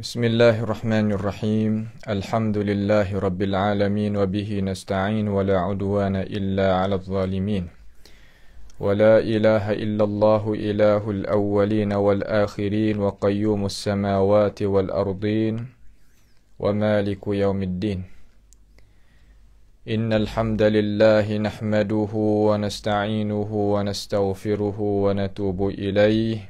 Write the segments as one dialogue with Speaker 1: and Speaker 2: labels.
Speaker 1: بسم الله الرحمن الرحيم الحمد لله رب العالمين وبه نستعين ولا عدوان إلا على الظالمين ولا إله إلا الله إله الأولين والآخرين وقيوم السماوات والأرضين ومالك يوم الدين إن الحمد لله نحمده ونستعينه ونستغفره ونتوب إليه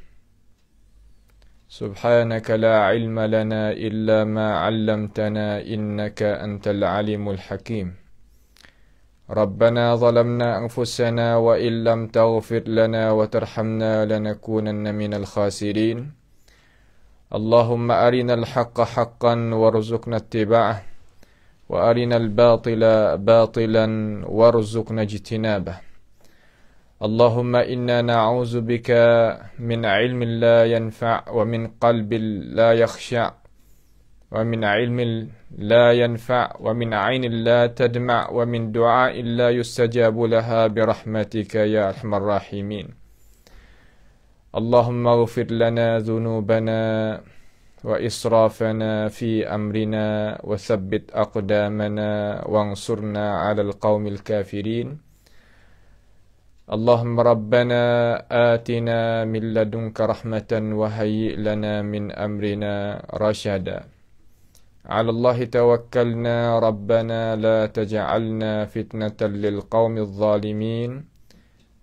Speaker 1: سبحانك لا علم لنا إلا ما علمتنا إنك أنت العليم الحكيم ربنا ظلمنا أنفسنا وإن لم تغفر لنا وترحمنا لنكونن من الخاسرين اللهم أرنا الحق حقا وارزقنا اتباعه وأرنا الباطل باطلا وارزقنا اجتنابه اللهم إنا نعوذ بك من علم لا ينفع ومن قلب لا يخشع ومن علم لا ينفع ومن عين لا تدمع ومن دعاء لا يستجاب لها برحمتك يا أرحم الراحمين اللهم اغفر لنا ذنوبنا وإسرافنا في أمرنا وثبت أقدامنا وانصرنا على القوم الكافرين اللهم ربنا آتنا من لدنك رحمة وهيئ لنا من أمرنا رشدا على الله توكلنا ربنا لا تجعلنا فتنة للقوم الظالمين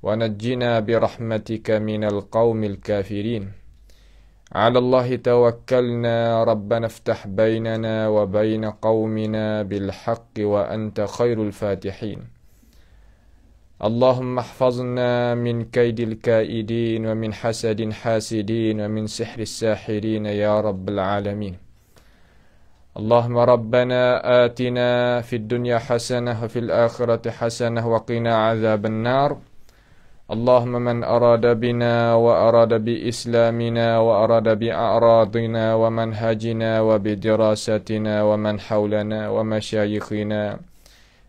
Speaker 1: ونجنا برحمتك من القوم الكافرين على الله توكلنا ربنا افتح بيننا وبين قومنا بالحق وأنت خير الفاتحين اللهم احفظنا من كيد الكائدين ومن حسد حاسدين ومن سحر الساحرين يا رب العالمين اللهم ربنا آتنا في الدنيا حسنة وفي الآخرة حسنة وقنا عذاب النار اللهم من أراد بنا وأراد بإسلامنا وأراد بأعراضنا ومنهجنا وبدراستنا ومن حولنا ومشايخنا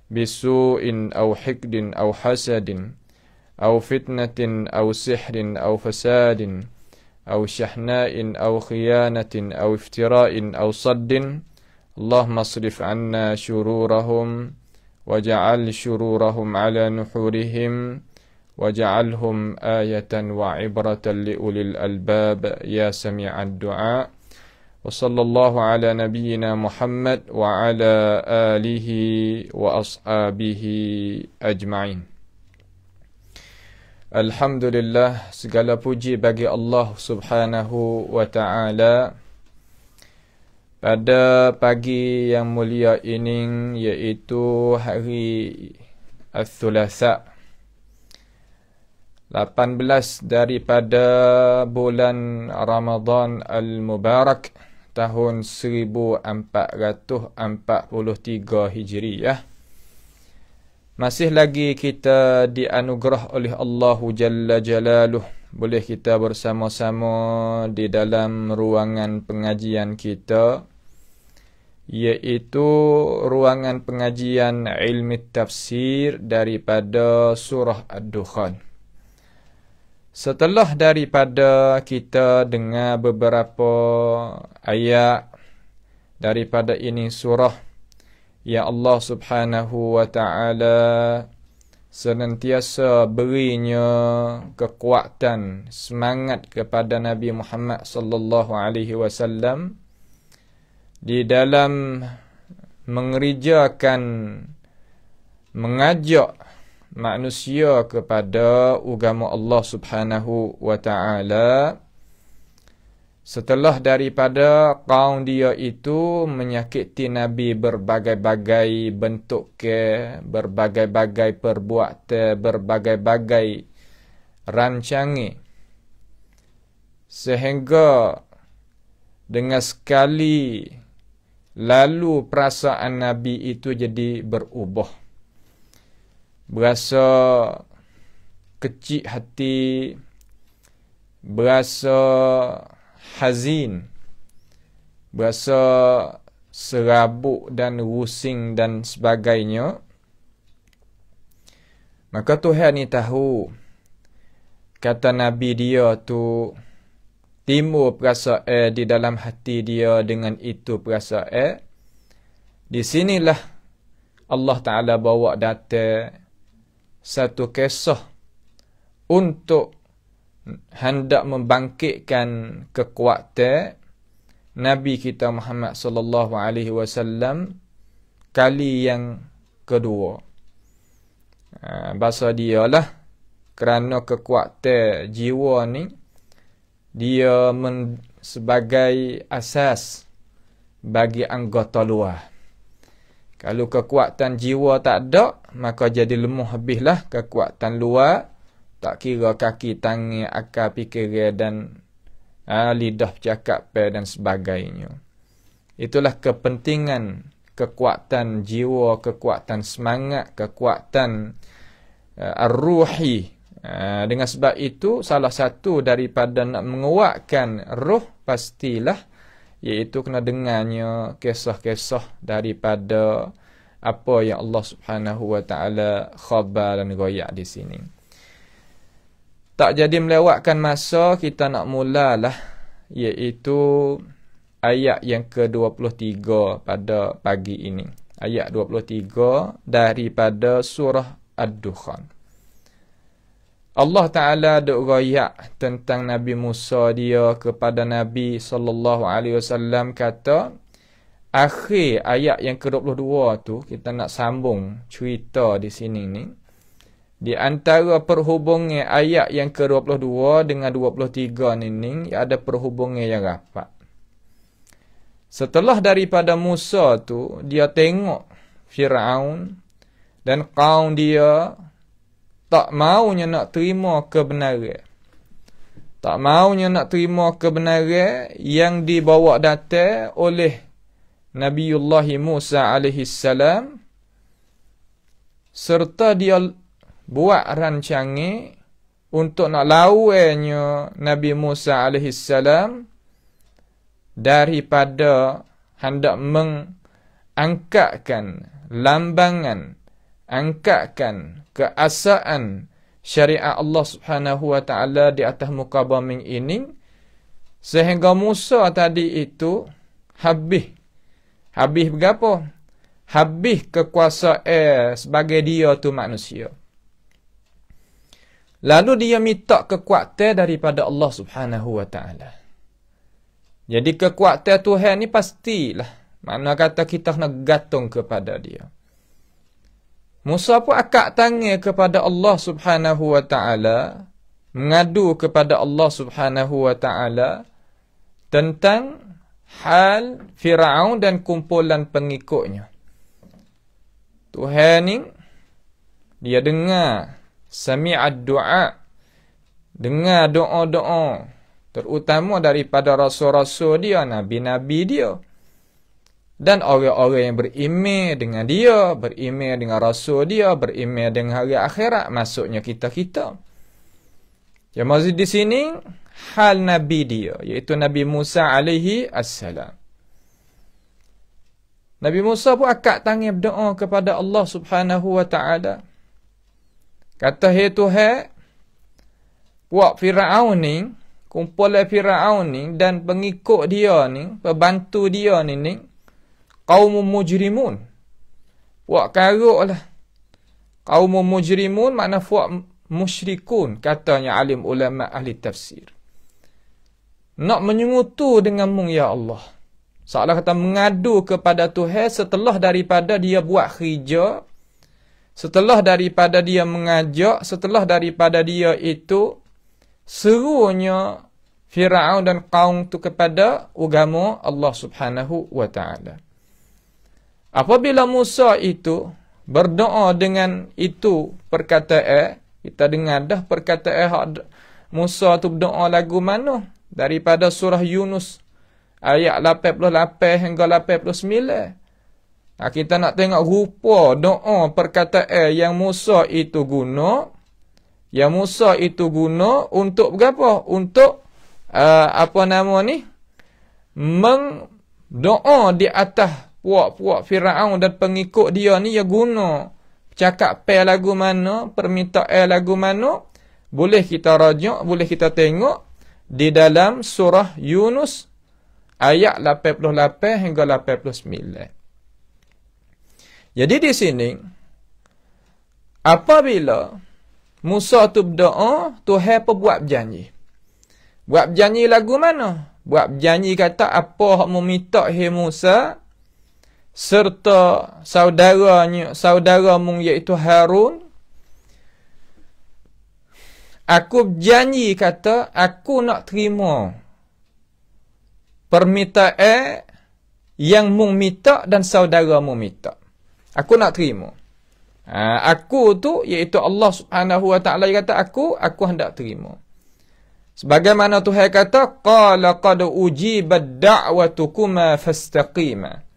Speaker 1: بسوء أو حقد أو حسد أو فتنة أو سحر أو فساد أو شحناء أو خيانة أو افتراء أو صد اللهم اصرف عنا شرورهم وجعل شرورهم على نحورهم وجعلهم آية وعبرة لأولي الألباب يا سميع الدعاء وصلى الله على نبينا محمد وعلى آله وأصحابه أجمعين الحمد لله segala puji bagi Allah Subhanahu wa taala pada pagi yang mulia ini yaitu hari Al-Thulasa 18 daripada bulan Ramadhan Al-Mubarak tahun 1443 Hijriah. Ya. Masih lagi kita dianugerah oleh Allah Jalla Jalaluh. Boleh kita bersama-sama di dalam ruangan pengajian kita iaitu ruangan pengajian ilmu tafsir daripada surah Ad-Dukhan. Setelah daripada kita dengar beberapa ayat daripada ini surah Ya Allah subhanahu wa ta'ala senantiasa berinya kekuatan semangat kepada Nabi Muhammad sallallahu alaihi wasallam di dalam mengerjakan mengajak manusia kepada agama Allah Subhanahu wa taala setelah daripada kaum dia itu menyakiti nabi berbagai-bagai bentuk ke berbagai-bagai perbuatan berbagai-bagai rancangan, sehingga dengan sekali lalu perasaan nabi itu jadi berubah berasa kecil hati berasa hazin berasa serabut dan rusing dan sebagainya maka Tuhan ni tahu kata nabi dia tu timu timbul eh di dalam hati dia dengan itu perasaan di sinilah Allah taala bawa datang satu kisah untuk hendak membangkitkan kekuatan Nabi kita Muhammad sallallahu alaihi wasallam kali yang kedua. Ha, bahasa dia lah kerana kekuatan jiwa ni dia men, sebagai asas bagi anggota luar. Kalau kekuatan jiwa tak ada, maka jadi lemah habislah kekuatan luar. Tak kira kaki, tangan, akal, fikiran dan ha, lidah bercakap dan sebagainya. Itulah kepentingan kekuatan jiwa, kekuatan semangat, kekuatan uh, ar-ruhi. Uh, dengan sebab itu, salah satu daripada nak menguatkan ruh, pastilah iaitu kena dengarnya kisah-kisah daripada apa yang Allah Subhanahu wa taala khabar dan goyak di sini. Tak jadi melewatkan masa kita nak mulalah iaitu ayat yang ke-23 pada pagi ini. Ayat 23 daripada surah Ad-Dukhan. Allah Ta'ala duk royak tentang Nabi Musa dia kepada Nabi Sallallahu Alaihi Wasallam kata Akhir ayat yang ke-22 tu kita nak sambung cerita di sini ni Di antara perhubungan ayat yang ke-22 dengan 23 ni ni ada perhubungan yang rapat Setelah daripada Musa tu dia tengok Fir'aun dan kaum dia tak maunya nak terima kebenaran. Tak maunya nak terima kebenaran yang dibawa datang oleh Nabiullah Musa alaihi salam serta dia buat rancangan untuk nak lawannya Nabi Musa alaihi salam daripada hendak mengangkatkan lambangan angkatkan keasaan syariat Allah Subhanahu wa taala di atas muka bumi ini sehingga Musa tadi itu habis habis berapa habis kekuasaan sebagai dia tu manusia lalu dia minta kekuatan daripada Allah Subhanahu wa taala jadi kekuatan Tuhan ni pastilah mana kata kita nak gantung kepada dia Musa pun akak tangan kepada Allah Subhanahu wa taala mengadu kepada Allah Subhanahu wa taala tentang hal Firaun dan kumpulan pengikutnya. Tuhan ni dia dengar sami'ad doa, dengar doa-doa terutama daripada rasul-rasul dia nabi-nabi dia dan orang-orang yang berimej dengan dia, berimej dengan rasul dia, berimej dengan hari akhirat, maksudnya kita-kita. Yang mazid di sini, hal Nabi dia, iaitu Nabi Musa alaihi assalam. Nabi Musa pun akak tangib doa kepada Allah subhanahu wa ta'ala. Kata, hey Tuhan, buat Fir'aun ni, kumpulan Fir'aun ni, dan pengikut dia ni, pembantu dia ni ni, qaumun mujrimun. Fuak karuk lah. Qaumun mujrimun makna fuak musyrikun katanya alim ulama ahli tafsir. Nak menyungutu dengan mung ya Allah. Seolah kata mengadu kepada Tuhan setelah daripada dia buat kerja. Setelah daripada dia mengajak. Setelah daripada dia itu serunya Fir'aun dan kaum tu kepada agama Allah subhanahu wa ta'ala. Apabila Musa itu berdoa dengan itu perkataan, kita dengar dah perkataan Musa tu berdoa lagu mana? Daripada surah Yunus ayat 88 hingga 89. Ha, kita nak tengok rupa doa perkataan yang Musa itu guna. Yang Musa itu guna untuk apa? Untuk uh, apa nama ni? Mendoa di atas puak-puak Firaun dan pengikut dia ni ya guna cakap pe lagu mana, permintaan eh lagu mana, boleh kita rajuk, boleh kita tengok di dalam surah Yunus ayat 88 hingga 89. Jadi di sini apabila Musa tu berdoa, Tuhan apa buat janji? Buat janji lagu mana? Buat janji kata apa hak meminta hai Musa, serta saudaranya saudara mung iaitu Harun aku janji kata aku nak terima permintaan yang mung minta dan saudara mung minta aku nak terima ha, aku tu iaitu Allah Subhanahu Wa Taala kata aku aku hendak terima sebagaimana Tuhan kata qala qad ujibad da'watukuma fastaqima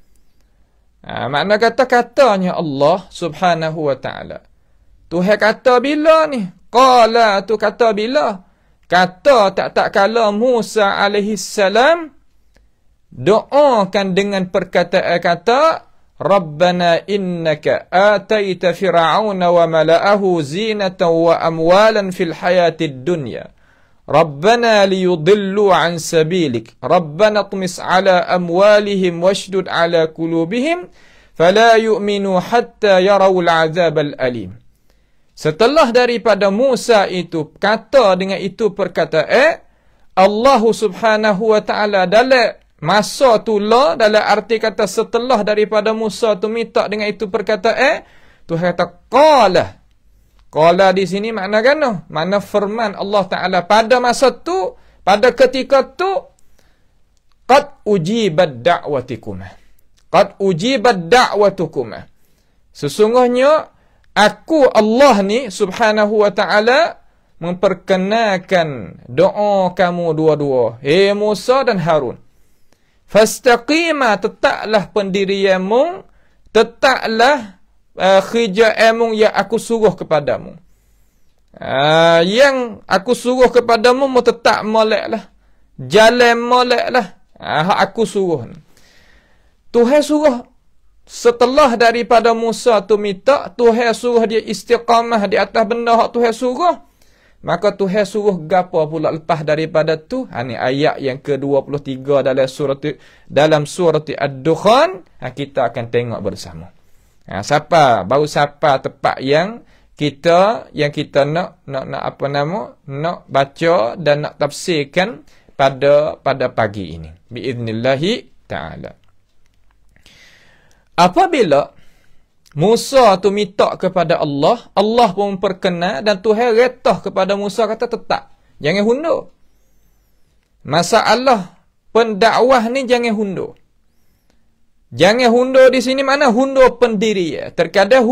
Speaker 1: Ha, makna kata katanya Allah Subhanahu wa taala. Tuhan kata bila ni? Qala tu kata bila? Kata tak tak kala Musa alaihi salam doakan dengan perkataan kata Rabbana innaka ataita fir'auna wa mala'ahu zinatan wa amwalan fil hayatid dunya. Rabbana ربنا an عن Rabbana ربنا اطمس على أموالهم واشدد على قلوبهم فلا يؤمنوا حتى يروا al alim. Setelah daripada Musa itu kata dengan itu perkataan eh, Allah Subhanahu wa taala dalam masa itulah dalam arti kata setelah daripada Musa tu minta dengan itu perkataan eh, Tuhan kata qala Qala di sini makna gano? Makna firman Allah Ta'ala pada masa tu, pada ketika tu, Qad ujibad da'watikumah. Qad ujibad da'watukumah. Sesungguhnya, aku Allah ni subhanahu wa ta'ala memperkenakan doa kamu dua-dua. Hei Musa dan Harun. Fastaqima tetaklah pendirianmu, tetaklah Eh, kerja emung yang aku suruh kepadamu. Uh, yang aku suruh kepadamu mu tetap molek lah. Jalan molek lah. Uh, aku suruh. Tuhan suruh setelah daripada Musa tu minta Tuhan suruh dia istiqamah di atas benda hak Tuhan suruh. Maka Tuhan suruh gapo pula lepas daripada tu? Ha ayat yang ke-23 dalam surat dalam surat Ad-Dukhan. Ha, kita akan tengok bersama. Ha, siapa? Baru siapa tepat yang kita yang kita nak nak nak apa nama? Nak baca dan nak tafsirkan pada pada pagi ini. Biiznillahi taala. Apabila Musa tu minta kepada Allah, Allah pun perkenal dan Tuhan retah kepada Musa kata tetap. Jangan hundur. Masalah pendakwah ni jangan hundur. Jangan hundur di sini mana hundur pendiri ya. Terkadang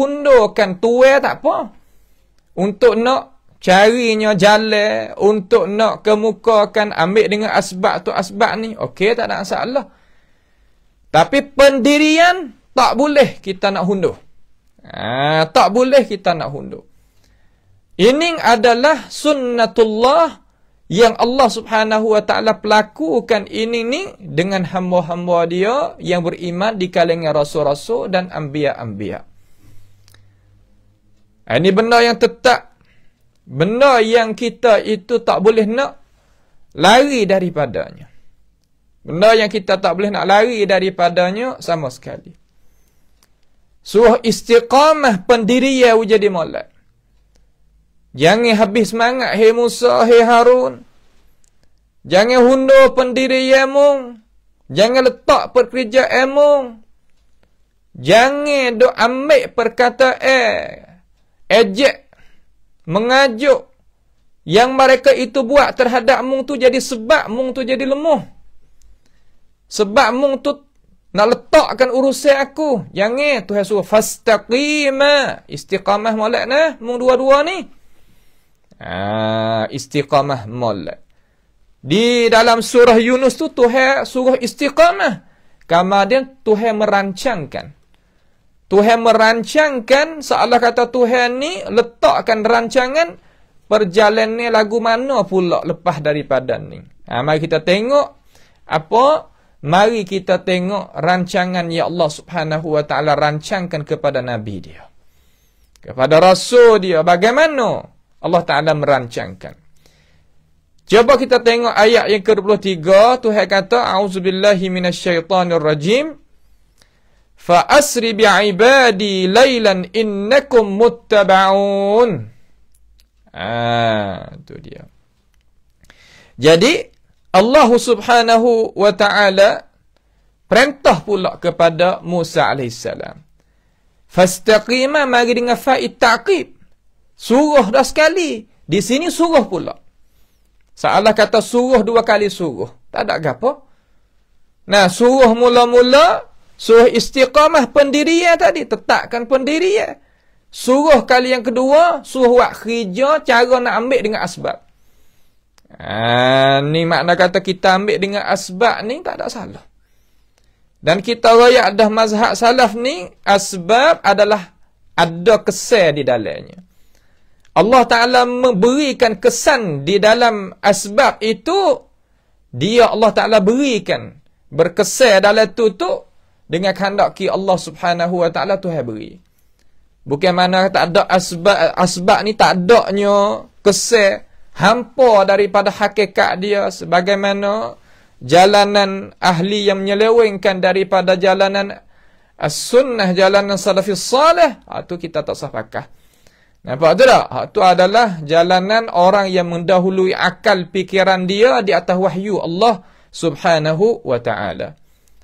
Speaker 1: kan tua tak apa. Untuk nak carinya jale, untuk nak kemukakan ambil dengan asbab tu asbab ni, okey tak ada masalah. Tapi pendirian tak boleh kita nak hundur. Ha, tak boleh kita nak hundur. Ini adalah sunnatullah yang Allah Subhanahu Wa Taala pelakukan ini ni dengan hamba-hamba dia yang beriman di kalangan rasul-rasul dan Ambia-Ambia. Ah, ini benda yang tetap benda yang kita itu tak boleh nak lari daripadanya. Benda yang kita tak boleh nak lari daripadanya sama sekali. Suah istiqamah pendirian wujud di Jangan habis semangat, hei Musa, hei Harun. Jangan hundo pendiri Yemung. Jangan letak pekerja Yemung. Jangan do ambil perkata eh. Ejek. Mengajuk. Yang mereka itu buat terhadap mung tu jadi sebab mung tu jadi lemuh. Sebab mung tu nak letakkan urusan aku. Jangan tu suruh. Fastaqima. Istiqamah malak nah. Mung dua-dua ni. Ha, istiqamah mola. Di dalam surah Yunus tu Tuhan suruh istiqamah. Kemudian Tuhan merancangkan. Tuhan merancangkan seolah kata Tuhan ni letakkan rancangan perjalanan lagu mana pula lepas daripada ni. Ha, mari kita tengok apa mari kita tengok rancangan yang Allah Subhanahu wa taala rancangkan kepada nabi dia. Kepada rasul dia bagaimana? Allah Ta'ala merancangkan. Cuba kita tengok ayat yang ke-23. Tuhan kata, A'udzubillahi minasyaitanirrajim. Fa'asri bi'ibadi laylan innakum muttaba'un. Ah, itu dia. Jadi, Allah subhanahu wa ta'ala perintah pula kepada Musa alaihissalam. Fastaqima mari dengan fa'i ta'qib. Suruh dah sekali. Di sini suruh pula. Salah kata suruh dua kali suruh. Tak ada apa. Nah, suruh mula-mula, suruh istiqamah pendirian ya tadi. Tetapkan pendirian. Ya. Suruh kali yang kedua, suruh buat kerja cara nak ambil dengan asbab. Ah, ni makna kata kita ambil dengan asbab ni tak ada salah. Dan kita rayak dah mazhab salaf ni, asbab adalah ada kesel di dalamnya. Allah Ta'ala memberikan kesan di dalam asbab itu, dia Allah Ta'ala berikan berkesan dalam itu tu dengan kehendak ki Allah Subhanahu Wa Ta'ala tu yang beri. Bukan mana tak ada asbab, asbab ni tak adanya kesan hampa daripada hakikat dia sebagaimana jalanan ahli yang menyelewengkan daripada jalanan as-sunnah jalanan salafis salih itu ah, kita tak sah Nampak tu tak? Hak tu adalah jalanan orang yang mendahului akal fikiran dia di atas wahyu Allah Subhanahu wa taala.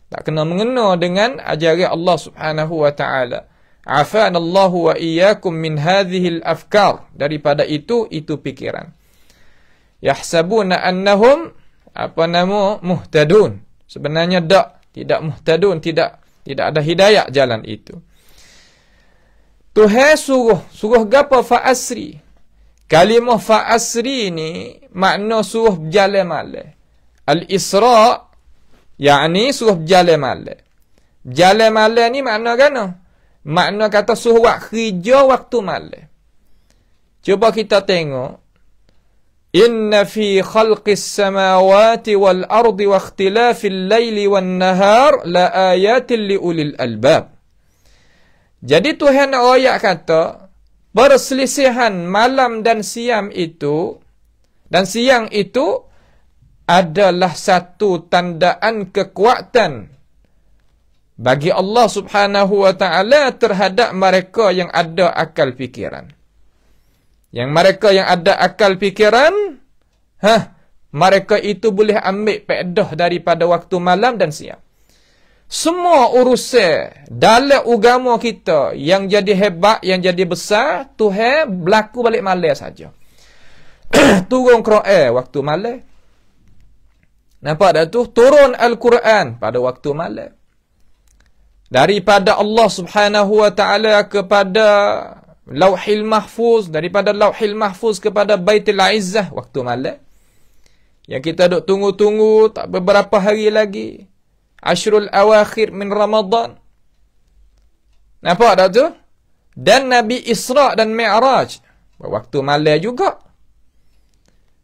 Speaker 1: Tak kena mengena dengan ajaran Allah Subhanahu wa taala. Afanallahu wa iyyakum min hadhihi al-afkar daripada itu itu fikiran. Yahsabuna annahum apa nama muhtadun. Sebenarnya tak, tidak muhtadun, tidak tidak ada hidayah jalan itu. Tuhai suruh, suruh gapo fa'asri. Kalimah fa'asri ni makna suruh berjalan malam. Al-Isra' yakni suruh berjalan malam. Berjalan malam ni makna kan? Makna kata suruh buat kerja waktu malam. Cuba kita tengok. Inna fi khalqis samawati wal ardi wa ikhtilafil layli wan nahar la ayatin li ulil albab. Jadi Tuhan ayat kata, perselisihan malam dan siang itu, dan siang itu adalah satu tandaan kekuatan bagi Allah subhanahu wa ta'ala terhadap mereka yang ada akal fikiran. Yang mereka yang ada akal fikiran, ha, mereka itu boleh ambil pedah daripada waktu malam dan siang. Semua urusan dalam agama kita yang jadi hebat, yang jadi besar, Tuhan berlaku balik malam saja. Turun Quran waktu malam. Nampak tak tu? Turun Al-Quran pada waktu malam. Daripada Allah Subhanahu Wa Taala kepada Lauhil Mahfuz, daripada Lauhil Mahfuz kepada Baitul Izzah waktu malam. Yang kita dok tunggu-tunggu tak beberapa hari lagi. Ashrul Awakhir min Ramadhan, Nampak tak tu? Dan Nabi Isra dan Mi'raj. Waktu malam juga.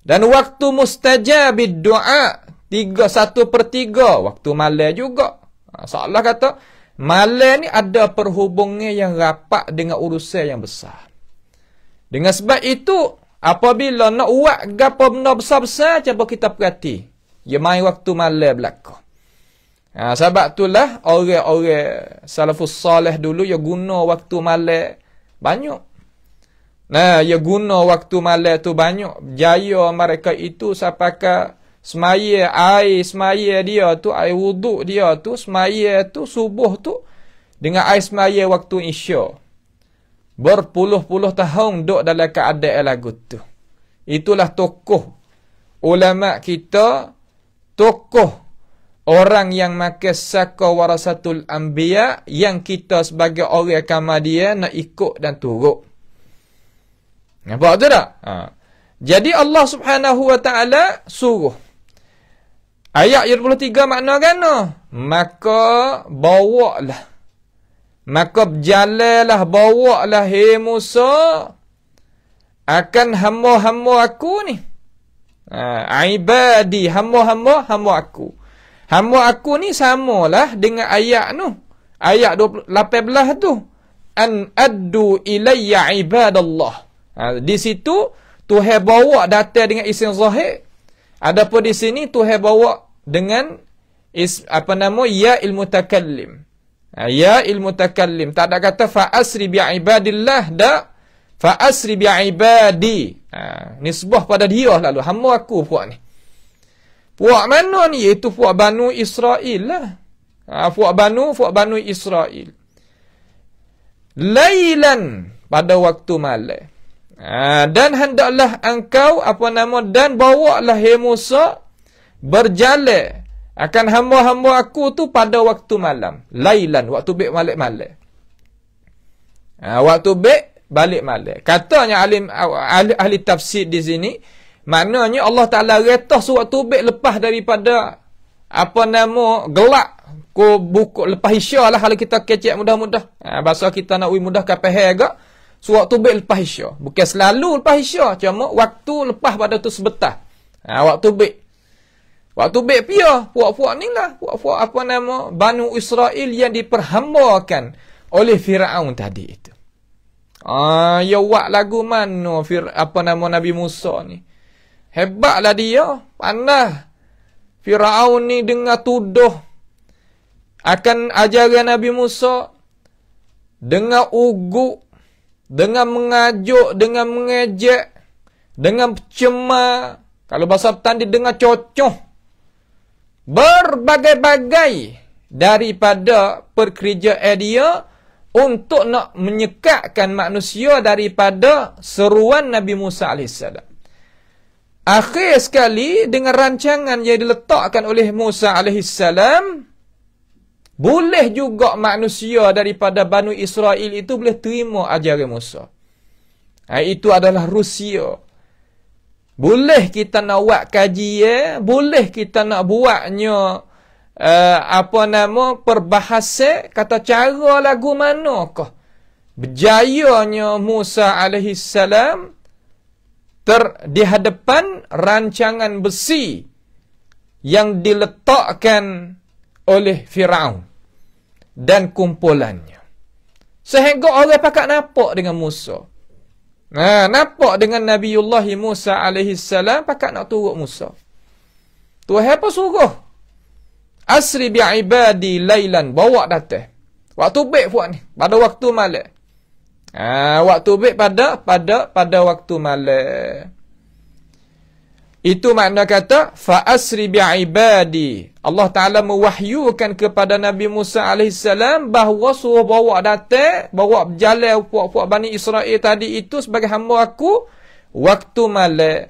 Speaker 1: Dan waktu mustajabid doa. Tiga, satu per tiga. Waktu malam juga. Ha, salah kata, malam ni ada perhubungnya yang rapat dengan urusan yang besar. Dengan sebab itu, apabila nak buat gapa benda besar-besar, cuba kita perhati. Dia main waktu malam belakang. Ha, sebab itulah orang-orang salafus salih dulu yang guna waktu malam banyak. Nah, ya guna waktu malam tu banyak. Jaya mereka itu sapaka semaya air semaya dia tu, air wuduk dia tu, semaya tu, subuh tu dengan air semaya waktu isya. Berpuluh-puluh tahun duduk dalam keadaan lagu tu. Itulah tokoh ulama kita, tokoh orang yang makan sako warasatul anbiya yang kita sebagai orang kamar dia eh, nak ikut dan turut. Nampak tu tak? Ha. Jadi Allah Subhanahu wa taala suruh Ayat 23 makna gana? Maka bawa lah. Maka berjalan bawa lah. Hei Musa, akan hamba-hamba aku ni. Ha, ibadi, hamba-hamba, hamba aku. Hamba aku ni samalah dengan ayat tu. Ayat 18 tu. An addu ilayya ibadallah. Ha, di situ, Tuhan bawa datang dengan isim zahir. Adapun di sini, Tuhan bawa dengan is, apa nama, ya ilmu takallim. Ha, ya ilmu takallim. Tak ada kata, fa asri bi'ibadillah. Tak. Fa asri bi'ibadi. Ha, nisbah pada dia lalu. Hamba aku buat ni. Fuak mana ni? Iaitu Fuak Banu Israel lah. Ha, Fuak Banu, Fuak Banu Israel. Lailan pada waktu malam. Ha, dan hendaklah engkau apa nama dan bawa lah hey Musa berjalan akan hamba-hamba aku tu pada waktu malam. Lailan, waktu baik malam malam. Ha, waktu baik balik malam. Katanya alim, ahli, ahli tafsir di sini, Maknanya Allah Ta'ala retah surat tubik lepas daripada apa nama gelak ko buku lepas isya lah kalau kita kecek mudah-mudah. Ha, bahasa kita nak ui mudah ke peher ke. Surat tubik lepas isya. Bukan selalu lepas isya. Cuma waktu lepas pada tu sebetah. Ha, waktu tubik. Waktu tubik pia. Puak-puak ni lah. Puak-puak apa nama. Banu Israel yang diperhambakan oleh Fir'aun tadi itu. Ah, ya wak lagu mana Fir, apa nama Nabi Musa ni. Hebatlah dia. Pandah. Fir'aun ni dengar tuduh. Akan ajaran Nabi Musa. dengan ugu, Dengan mengajuk. Dengan mengejek. Dengan cema. Kalau bahasa petani dengar cocoh. Berbagai-bagai. Daripada perkerja eh dia. Untuk nak menyekatkan manusia daripada seruan Nabi Musa alaihissalam. Akhir sekali dengan rancangan yang diletakkan oleh Musa AS, boleh juga manusia daripada Banu Israel itu boleh terima ajaran Musa. Ha, itu adalah Rusia. Boleh kita nak buat kaji, eh? boleh kita nak buatnya uh, apa nama perbahasa kata cara lagu manakah berjayanya Musa alaihissalam salam ter di hadapan rancangan besi yang diletakkan oleh Firaun dan kumpulannya. Sehingga orang pakak nampak dengan Musa. Nah, nampak dengan Nabiullah Musa alaihi salam pakak nak turut Musa. Tuhan apa suruh? Asri bi ibadi lailan bawa datang. Waktu baik buat ni. Pada waktu malam. Ha, waktu bek pada pada pada waktu malam. Itu makna kata fa asri bi ibadi. Allah Taala mewahyukan kepada Nabi Musa alaihi salam bahawa suruh bawa datang, bawa berjalan puak-puak Bani Israel tadi itu sebagai hamba aku waktu malam.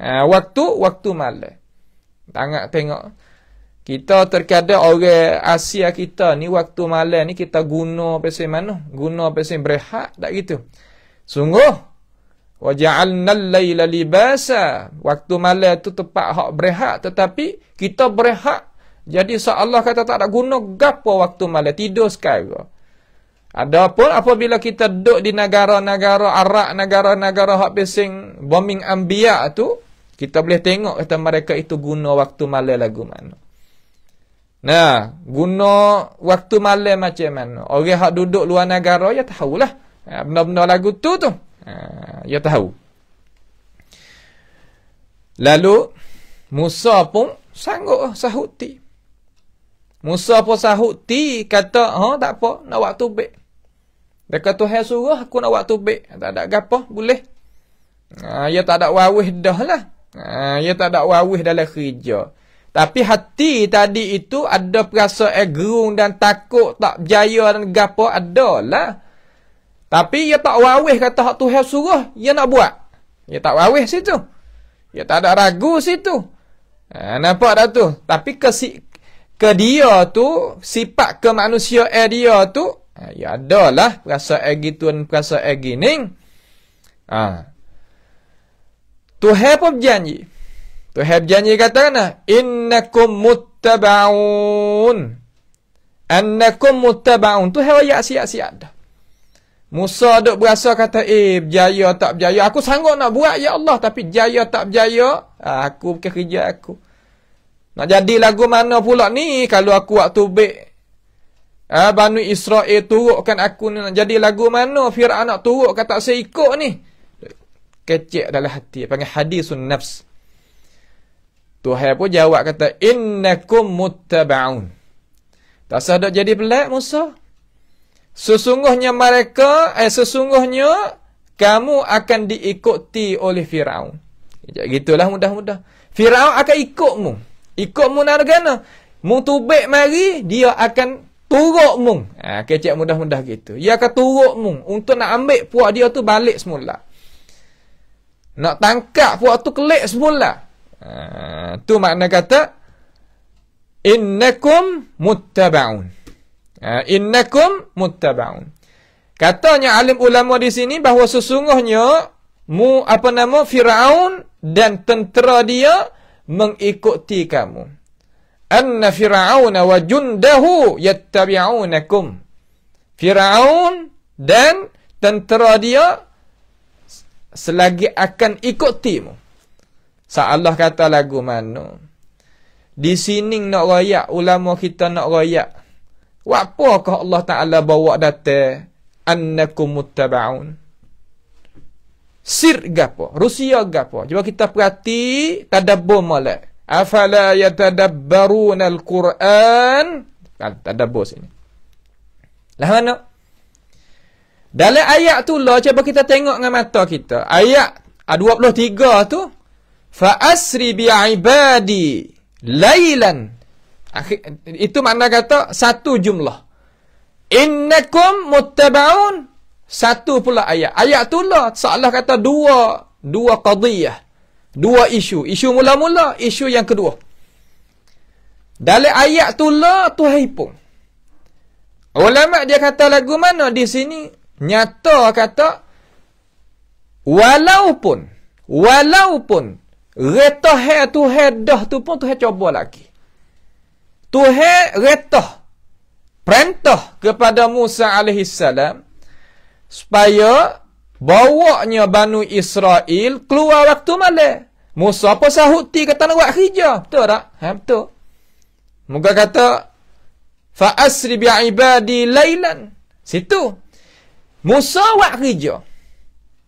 Speaker 1: Ha, waktu waktu malam. Tangak tengok. tengok. Kita terkadang orang Asia kita ni waktu malam ni kita guna pesen mana? Guna pesen berehat tak gitu. Sungguh wa ja'alna al-laila libasa. Waktu malam tu tempat hak berehat tetapi kita berehat jadi so Allah kata tak ada guna gapo waktu malam tidur sekali. Adapun apabila kita duduk di negara-negara Arab, negara-negara hak pesing bombing ambiak tu, kita boleh tengok kata mereka itu guna waktu malam lagu mana. Nah, guna waktu malam macam mana? Orang hak duduk luar negara ya tahulah. Ha, benda-benda lagu tu tu. Ha, ya tahu. Lalu Musa pun sanggup sahuti. Musa pun sahuti kata, "Ha, tak apa, nak waktu baik." Dia kata, "Tuhan suruh aku nak waktu baik." Tak ada gapo, boleh. Ha, ya tak ada wawih dah lah. Ha, ya tak ada wawih dalam kerja. Tapi hati tadi itu ada perasa egerung dan takut tak berjaya dan gapo ada lah. Tapi ia tak wawih kata hak Tuhan suruh, ia nak buat. Ia tak wawih situ. Ia tak ada ragu situ. Ha, nampak dah tu? Tapi ke, si, ke dia tu, sifat ke manusia eh dia tu, ha, ya adalah perasa eh gitu dan perasa eh Ha. Tuhan pun berjanji. Tuhan janji kata kan lah, innakum muttabaun annakum muttabaun tu hawa ya siap siap dah Musa duk berasa kata eh berjaya tak berjaya aku sanggup nak buat ya Allah tapi jaya tak berjaya ah, aku bukan kerja aku nak jadi lagu mana pula ni kalau aku waktu baik Ah ha, Bani Israel turukkan aku ni nak jadi lagu mana Fir'aun nak turuk kata saya ikut ni. Kecik dalam hati panggil hadisun nafs. Tuhan pun jawab kata innakum muttabaun. Tak sah dak jadi pelat Musa. Sesungguhnya mereka eh sesungguhnya kamu akan diikuti oleh Firaun. Ya gitulah mudah-mudah. Firaun akan ikutmu. Ikutmu nargana. Mu tubek mari dia akan turuk mu. Ha, kecek mudah-mudah gitu. Dia akan turuk mu untuk nak ambil puak dia tu balik semula. Nak tangkap puak tu kelik semula. Uh, tu makna kata innakum muttabaun. Uh, innakum muttabaun. Katanya alim ulama di sini bahawa sesungguhnya mu apa nama Firaun dan tentera dia mengikuti kamu. Anna Firaun wa jundahu yattabi'unakum. Firaun dan tentera dia selagi akan ikutimu. Allah kata lagu mana. Di sini nak rayak, ulama kita nak rayak. Wapakah Allah Ta'ala bawa datang? Annakum muttaba'un. Sir gapo, Rusia gapo. Cuba kita perhati tadabbur molek. Afala yatadabbaruna al-Quran? Kan, tadabbur sini. Lah mana? Dalam ayat tu lah cuba kita tengok dengan mata kita. Ayat 23 ah, tu fa asri bi ibadi lailan itu makna kata satu jumlah innakum muttabaun satu pula ayat ayat tu lah seolah kata dua dua qadiyah dua isu isu mula-mula isu yang kedua dalam ayat tu lah tu hipung ulama dia kata lagu mana di sini nyata kata walaupun walaupun Retah hair tu, hair dah tu pun tu Tuhan cuba lagi. tu Tuhan retah. Perintah kepada Musa AS. Supaya bawanya Banu Israel keluar waktu malam. Musa apa sahuti kata nak buat kerja. Betul tak? Ha, betul. Moga kata, Fa asri bi'ibadi laylan. Situ. Musa buat kerja.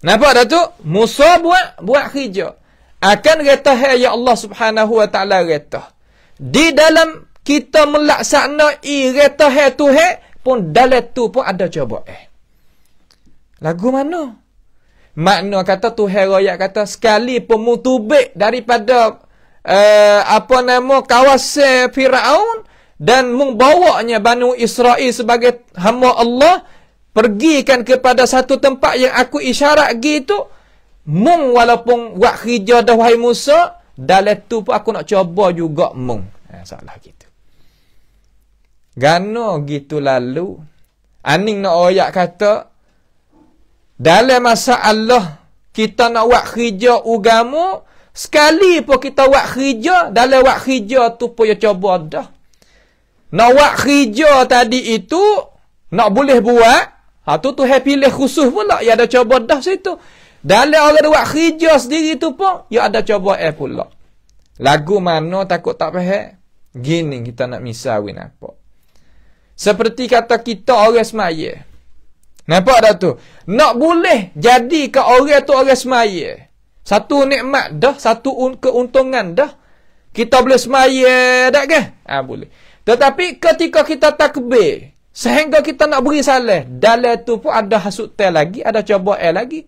Speaker 1: Nampak tak tu? Musa buat buat kerja akan reta hai ya Allah Subhanahu wa taala reta di dalam kita melaksanai i reta hai tu hai pun dalam tu pun ada cuba eh lagu mana makna kata tu hai kata sekali pemutubik daripada uh, apa nama kawasan Firaun dan membawanya Banu Israel sebagai hamba Allah pergikan kepada satu tempat yang aku isyarat gitu Mung walaupun buat kerja dah wahai Musa, dalam tu pun aku nak cuba juga mung. Ha, salah gitu. Gano gitu lalu. Aning nak oyak kata, dalam masa Allah kita nak buat kerja ugamu, sekali pun kita buat kerja, dalam buat kerja tu pun ya cuba dah. Nak buat kerja tadi itu, nak boleh buat, ha, tu tu happy leh khusus pula, ya ada cuba dah situ. Dalam orang dia buat kerja sendiri tu pun, dia ya ada cuba eh pula. Lagu mana takut tak faham? Gini kita nak misal win apa. Seperti kata kita orang semaya. Nampak tak tu? Nak boleh jadi ke orang tu orang semaya. Satu nikmat dah, satu keuntungan dah. Kita boleh semaya tak ke? Ha, boleh. Tetapi ketika kita takbir, sehingga kita nak beri salah, dalam tu pun ada hasutan lagi, ada cuba air lagi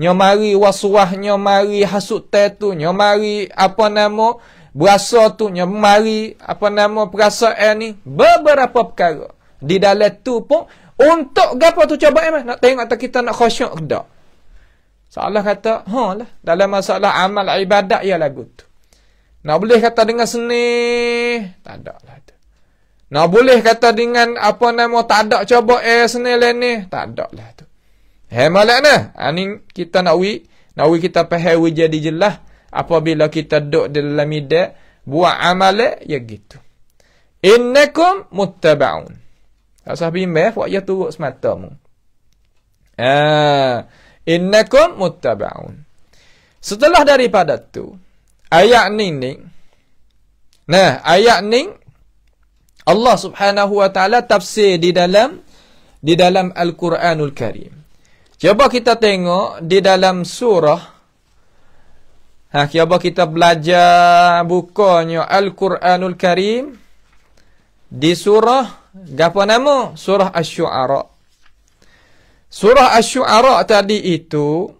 Speaker 1: nyomari wasuahnya mari hasut te tu nyomari apa nama berasa tu nyomari apa nama perasaan eh, ni beberapa perkara di dalam tu pun untuk gapo tu cuba eh, nak tengok tak kita nak khusyuk ke dak salah kata ha lah dalam masalah amal ibadat ya lagu tu nak boleh kata dengan seni tak ada lah tu nak boleh kata dengan apa nama tak ada cuba eh seni lain ni tak ada lah tu He malakna. Ini ha, kita nak wik. Nak wik kita pahawi jadi jelah. Apabila kita duduk dalam idak. Buat amalak. Ya gitu. Innakum muttaba'un. Tak usah bimbang. Eh, buat ia turut semata mu. Ha, innakum muttaba'un. Setelah daripada tu. Ayat ni ni. Nah, ayat ni. Allah subhanahu wa ta'ala tafsir di dalam. Di dalam Al-Quranul Karim. Cuba kita tengok di dalam surah. Ha, cuba kita belajar bukanya Al-Quranul Karim. Di surah, apa nama? Surah Ash-Shu'ara. Surah Ash-Shu'ara tadi itu,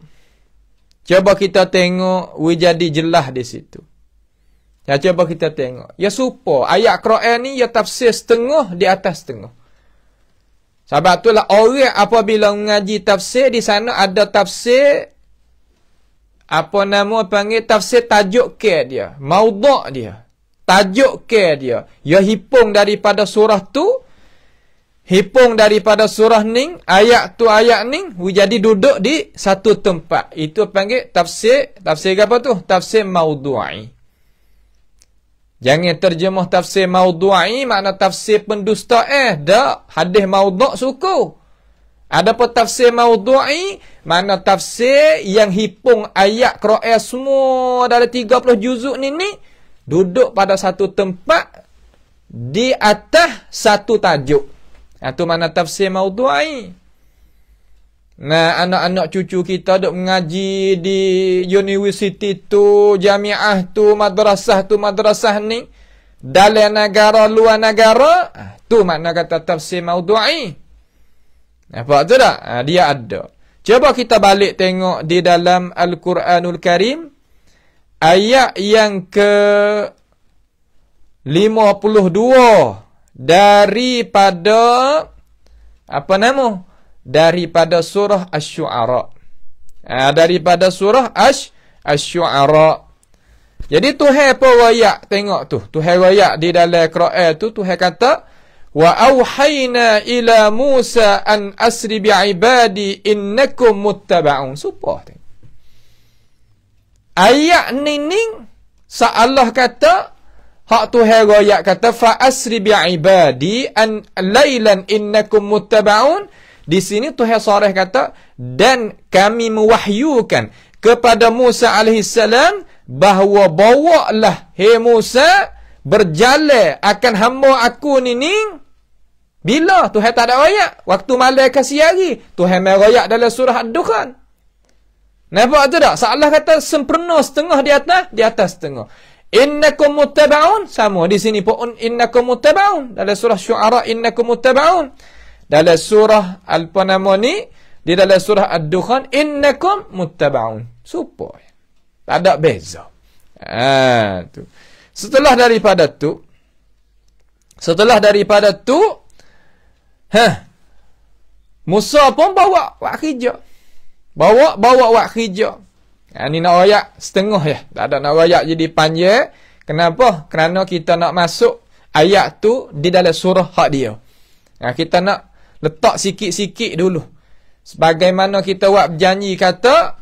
Speaker 1: cuba kita tengok, we jadi jelah di situ. Ya, cuba kita tengok. Ya, supo. Ayat Quran ni, ya tafsir setengah di atas setengah. Sebab itulah orang apabila mengaji tafsir di sana ada tafsir apa nama panggil tafsir tajuk ke dia. Maudak dia. Tajuk ke dia. Ya hipung daripada surah tu. Hipung daripada surah ni. Ayat tu ayat ni. Jadi duduk di satu tempat. Itu panggil tafsir. Tafsir apa tu? Tafsir maudu'i. Jangan terjemah tafsir maudu'i makna tafsir pendusta eh. Tak. Hadis maudu' suku. Ada pun tafsir maudu'i makna tafsir yang hipung ayat kera'i semua dari 30 juzuk ni ni. Duduk pada satu tempat di atas satu tajuk. Itu makna tafsir maudu'i. Nah, anak-anak cucu kita duk mengaji di universiti tu, jamiah tu, madrasah tu, madrasah ni. Dalam negara, luar negara. Ah, tu makna kata tafsir maudu'i. Nampak tu tak? Ah, dia ada. Cuba kita balik tengok di dalam Al-Quranul Karim. Ayat yang ke... 52 daripada apa nama daripada surah Ash-Shu'ara. Ha, daripada surah Ash-Shu'ara. Jadi Tuhan apa wayak tengok tu. Tuhan wayak di dalam Quran tu. Tuhan kata, Wa awhayna ila Musa an asri bi'ibadi innakum muttaba'un. Supah tengok. Ayat ni ni, Allah kata, Hak tu hai kata, Fa asri bi'ibadi an laylan innakum muttaba'un. Di sini Tuhan Sarih kata, Dan kami mewahyukan kepada Musa AS, Bahawa lah Hei Musa, berjalan akan hamba aku ni ni, Bila Tuhan tak ada rakyat? Waktu malai kasih hari, Tuhan merayak dalam surah Ad-Dukhan. Nampak tu tak? Salah kata sempurna setengah di atas, di atas setengah. Innakum mutaba'un. Sama di sini pun innakum mutaba'un. Dalam surah syuara innakum mutaba'un dalam surah al nama ni di dalam surah ad-dukhan innakum muttabaun supaya tak ada beza ha tu setelah daripada tu setelah daripada tu ha Musa pun bawa wak khijak bawa bawa wak khijak ha, ni nak royak setengah ya tak ada nak royak jadi panjang kenapa kerana kita nak masuk ayat tu di dalam surah hak dia ha, kita nak Letak sikit-sikit dulu. Sebagaimana kita buat berjanji kata,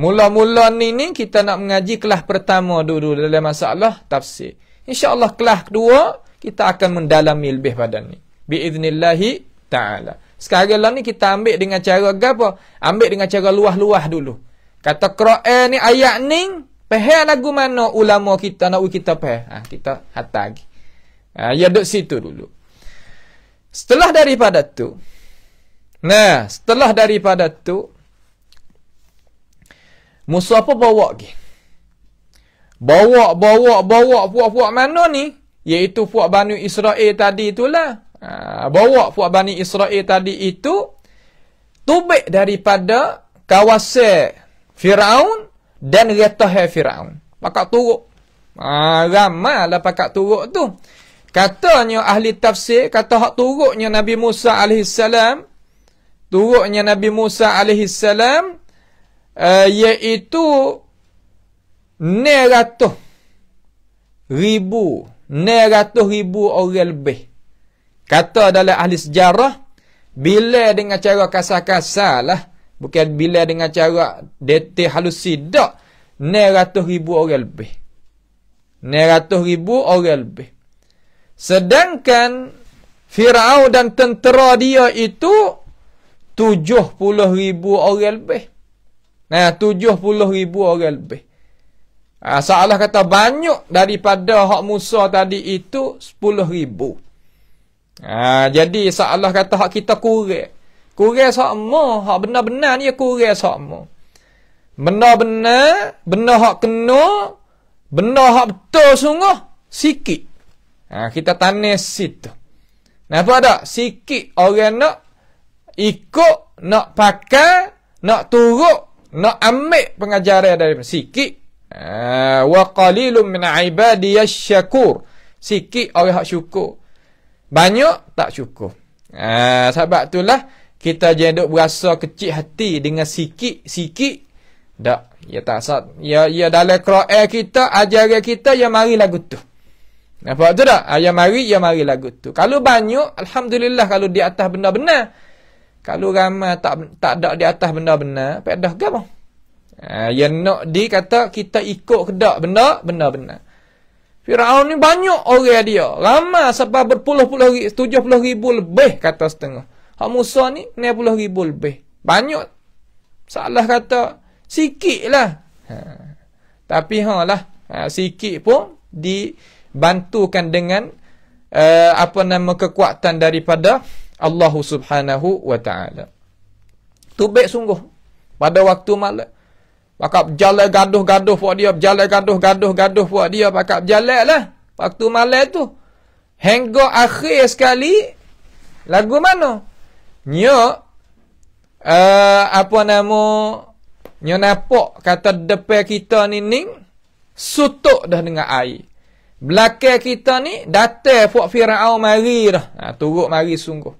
Speaker 1: mula-mula ni ni kita nak mengaji kelas pertama dulu dalam masalah tafsir. Insya Allah kelas kedua, kita akan mendalami lebih pada ni. Biiznillahi ta'ala. Sekarang ni kita ambil dengan cara apa? Ambil dengan cara luah-luah dulu. Kata Kro'e ni ayat ni, Pahal lagu mana ulama kita nak kita pahal? Ha, kita hatagi. Ha, ya duduk situ dulu. Setelah daripada tu Nah, setelah daripada tu Musa apa bawa pergi Bawa, bawa, bawa puak-puak mana ni? Iaitu puak Bani Israel tadi itulah ha, Bawa puak Bani Israel tadi itu Tubik daripada kawasan Fir'aun Dan retahe Fir'aun Pakat turuk ha, lah pakat turuk tu Katanya ahli tafsir, kata hak turutnya Nabi Musa AS, turutnya Nabi Musa AS, uh, eh, iaitu neratuh ribu, neratuh ribu orang lebih. Kata dalam ahli sejarah, bila dengan cara kasar-kasar lah, bukan bila dengan cara detik halusidak, neratuh ribu orang lebih. Neratuh ribu orang lebih. Sedangkan Firaun dan tentera dia itu 70 ribu orang lebih. Nah, 70 ribu orang lebih. Ah, seolah kata banyak daripada hak Musa tadi itu 10 ribu. Ah, jadi seolah kata hak kita kurang. Kurang sama. Hak benar-benar ni kurang sama. Benar-benar, benar hak kena, benar hak betul sungguh, sikit. Ha, kita tanis situ. Kenapa tak? Sikit orang nak ikut, nak pakai, nak turut, nak ambil pengajaran dari sikit. Ha, wa qalilum min ibadiyas syakur. Sikit orang yang syukur. Banyak tak syukur. Ha, sebab itulah kita jangan duk berasa kecil hati dengan sikit-sikit. Tak. Ya tak. sat. Ya, ya dalam Quran kita, ajaran kita, ya mari lagu tu. Nampak tu tak? Ayam ah, mari, ayam mari lagu tu. Kalau banyak, Alhamdulillah kalau di atas benda benar. Kalau ramai tak tak ada di atas benda benar, pedah ke apa? Ah, ha, yang nak di kata kita ikut ke tak benda, benda benar. Fir'aun ni banyak orang dia. Ramai sebab berpuluh-puluh ribu, tujuh puluh ribu lebih kata setengah. Hak Musa ni, ni puluh ribu lebih. Banyak. Salah kata, sikit lah. Ha. Tapi ha lah, ha, sikit pun di bantukan dengan uh, apa nama kekuatan daripada Allah Subhanahu wa taala. Tu sungguh pada waktu malam. Pakak berjalan gaduh-gaduh buat dia, berjalan gaduh-gaduh-gaduh buat dia, pakak berjalan lah waktu malam tu. Hingga akhir sekali lagu mana? Nyo uh, apa nama nyo napok kata depan kita ni ning sutuk dah dengan air. Belakang kita ni datang puak Firaun mari dah. Ha, turuk mari sungguh.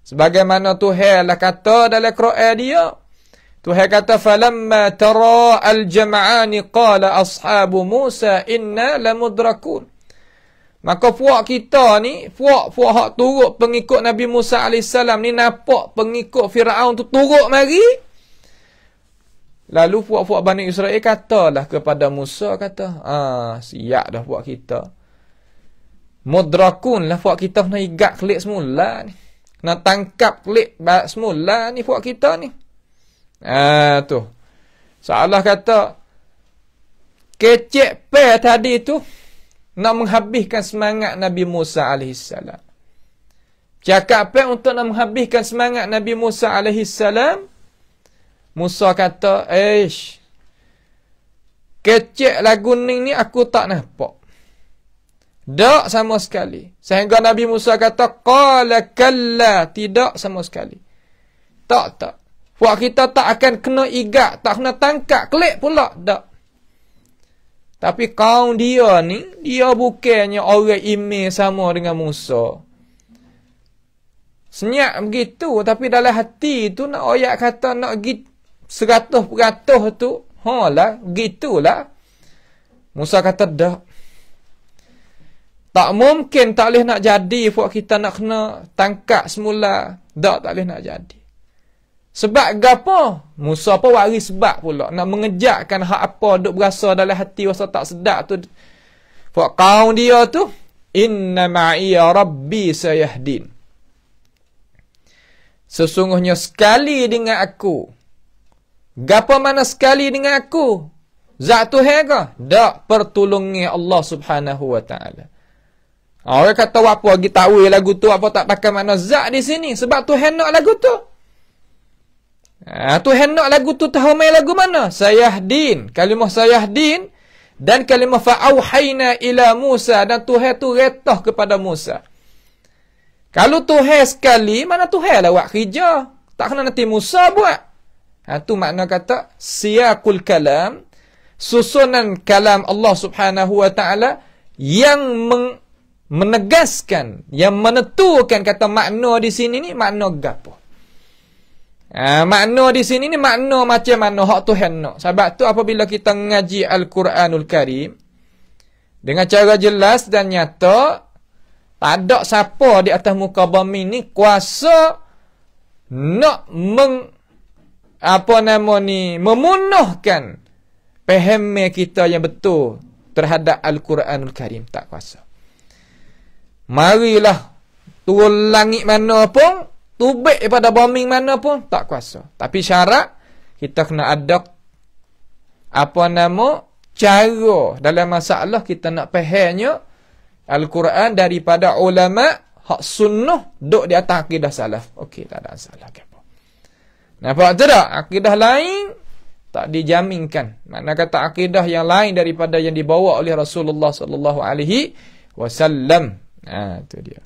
Speaker 1: Sebagaimana Tuhan lah kata dalam Quran dia. Tuhan kata falamma tara al-jam'ani qala ashabu Musa inna lamudrakun. Maka puak kita ni, puak-puak hak turuk pengikut Nabi Musa alaihissalam ni nampak pengikut Firaun tu turuk mari. Lalu puak-puak Bani Israel katalah kepada Musa kata, ah siap dah puak kita. Mudrakun lah puak kita nak igat klik semula ni. nak tangkap klik kelip semula ni puak kita ni. Ah tu. Seolah kata, kecek pe tadi tu, nak menghabiskan semangat Nabi Musa AS. Cakap pe untuk nak menghabiskan semangat Nabi Musa AS, Musa kata, Eish, kecil lagu ni ni aku tak nampak. Tak sama sekali. Sehingga Nabi Musa kata, Qala kalla, tidak sama sekali. Tak, tak. Buat kita tak akan kena igat, tak kena tangkap, klik pula, tak. Tapi kaum dia ni, dia bukannya orang ime sama dengan Musa. Senyap begitu, tapi dalam hati tu nak oyak kata nak git seratus peratus tu, ha lah, gitulah. Musa kata, dah. Tak mungkin tak boleh nak jadi buat kita nak kena tangkap semula. dah tak boleh nak jadi. Sebab apa? Musa pun wari sebab pula. Nak mengejakkan hak apa duk berasa dalam hati rasa tak sedap tu. Buat kaum dia tu. Inna ma'iyya rabbi sayahdin. Sesungguhnya sekali dengan aku. Gapa mana sekali dengan aku? Zat tu hega? Tak pertolongi Allah subhanahu wa ta'ala. Orang kata apa lagi tahu lagu tu apa tak pakai mana zat di sini. Sebab tu henok lagu tu. Ha, tu henok lagu tu tahu main lagu mana? Sayahdin. Kalimah Sayahdin. Dan kalimah fa'auhayna ila Musa. Dan tu tu retah kepada Musa. Kalau tu sekali, mana tu lah buat kerja. Tak kena nanti Musa buat. Ha, tu makna kata siyakul kalam susunan kalam Allah Subhanahu wa taala yang meng- menegaskan yang menetukan kata makna di sini ni makna gapo. Ha, makna di sini ni makna macam mana hak Tuhan nak. Sebab tu apabila kita mengaji Al-Quranul Karim dengan cara jelas dan nyata tak ada siapa di atas muka bumi ni kuasa nak meng apa nama ni memunuhkan pemahaman kita yang betul terhadap al-Quranul Karim tak kuasa. Marilah turun langit mana pun, tubik daripada bombing mana pun tak kuasa. Tapi syarat kita kena ada apa nama cara dalam masalah kita nak pahamnya al-Quran daripada ulama hak sunnah duk di atas akidah salaf. Okey, tak ada salah. Okay. Nampak tak tak? Akidah lain tak dijaminkan. Makna kata akidah yang lain daripada yang dibawa oleh Rasulullah sallallahu alaihi wasallam. Ah ha, tu dia.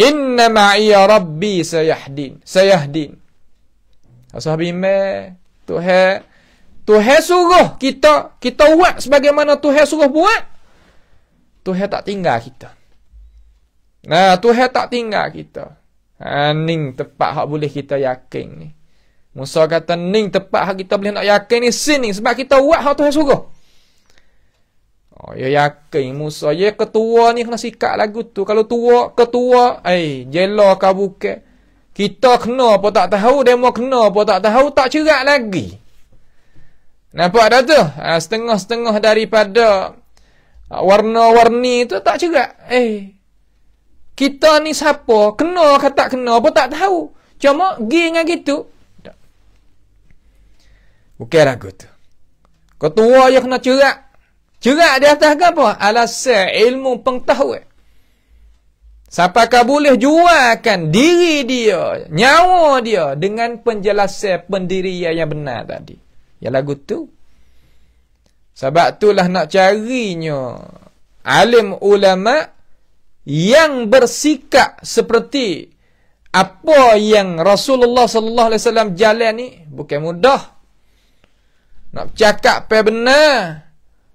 Speaker 1: Inna ma'iyya rabbi sayahdin. Sayahdin. Sahabat Ima, Tuhan, Tuhan suruh kita, kita buat sebagaimana Tuhan suruh buat. Tuhan tak tinggal kita. Nah, Tuhan tak tinggal kita. Ha, ning tepat hak boleh kita yakin ni. Musa kata ni tempat hak kita boleh nak yakin ni sini sebab kita buat hak Tuhan suruh. Oh, ya yakin Musa. Ya ketua ni kena sikap lagu tu. Kalau tua, ketua, eh, jela kau buka. Kita kena apa tak tahu, demo kena apa tak tahu, tak cerak lagi. Nampak ada tu? Ah, setengah-setengah daripada ah, warna-warni tu tak cerak. Eh, kita ni siapa? Kena atau tak kena apa tak tahu. Cuma, gi dengan gitu. Bukan ragut. Kau tua je kena cerak. Cerak di atas ke kan apa? Alasai ilmu pengetahuan. Siapa kau boleh jualkan diri dia, nyawa dia dengan penjelasan pendirian yang benar tadi. Ya lagu tu. Sebab itulah nak carinya alim ulama yang bersikap seperti apa yang Rasulullah sallallahu alaihi wasallam jalan ni bukan mudah. Nak cakap pe benar.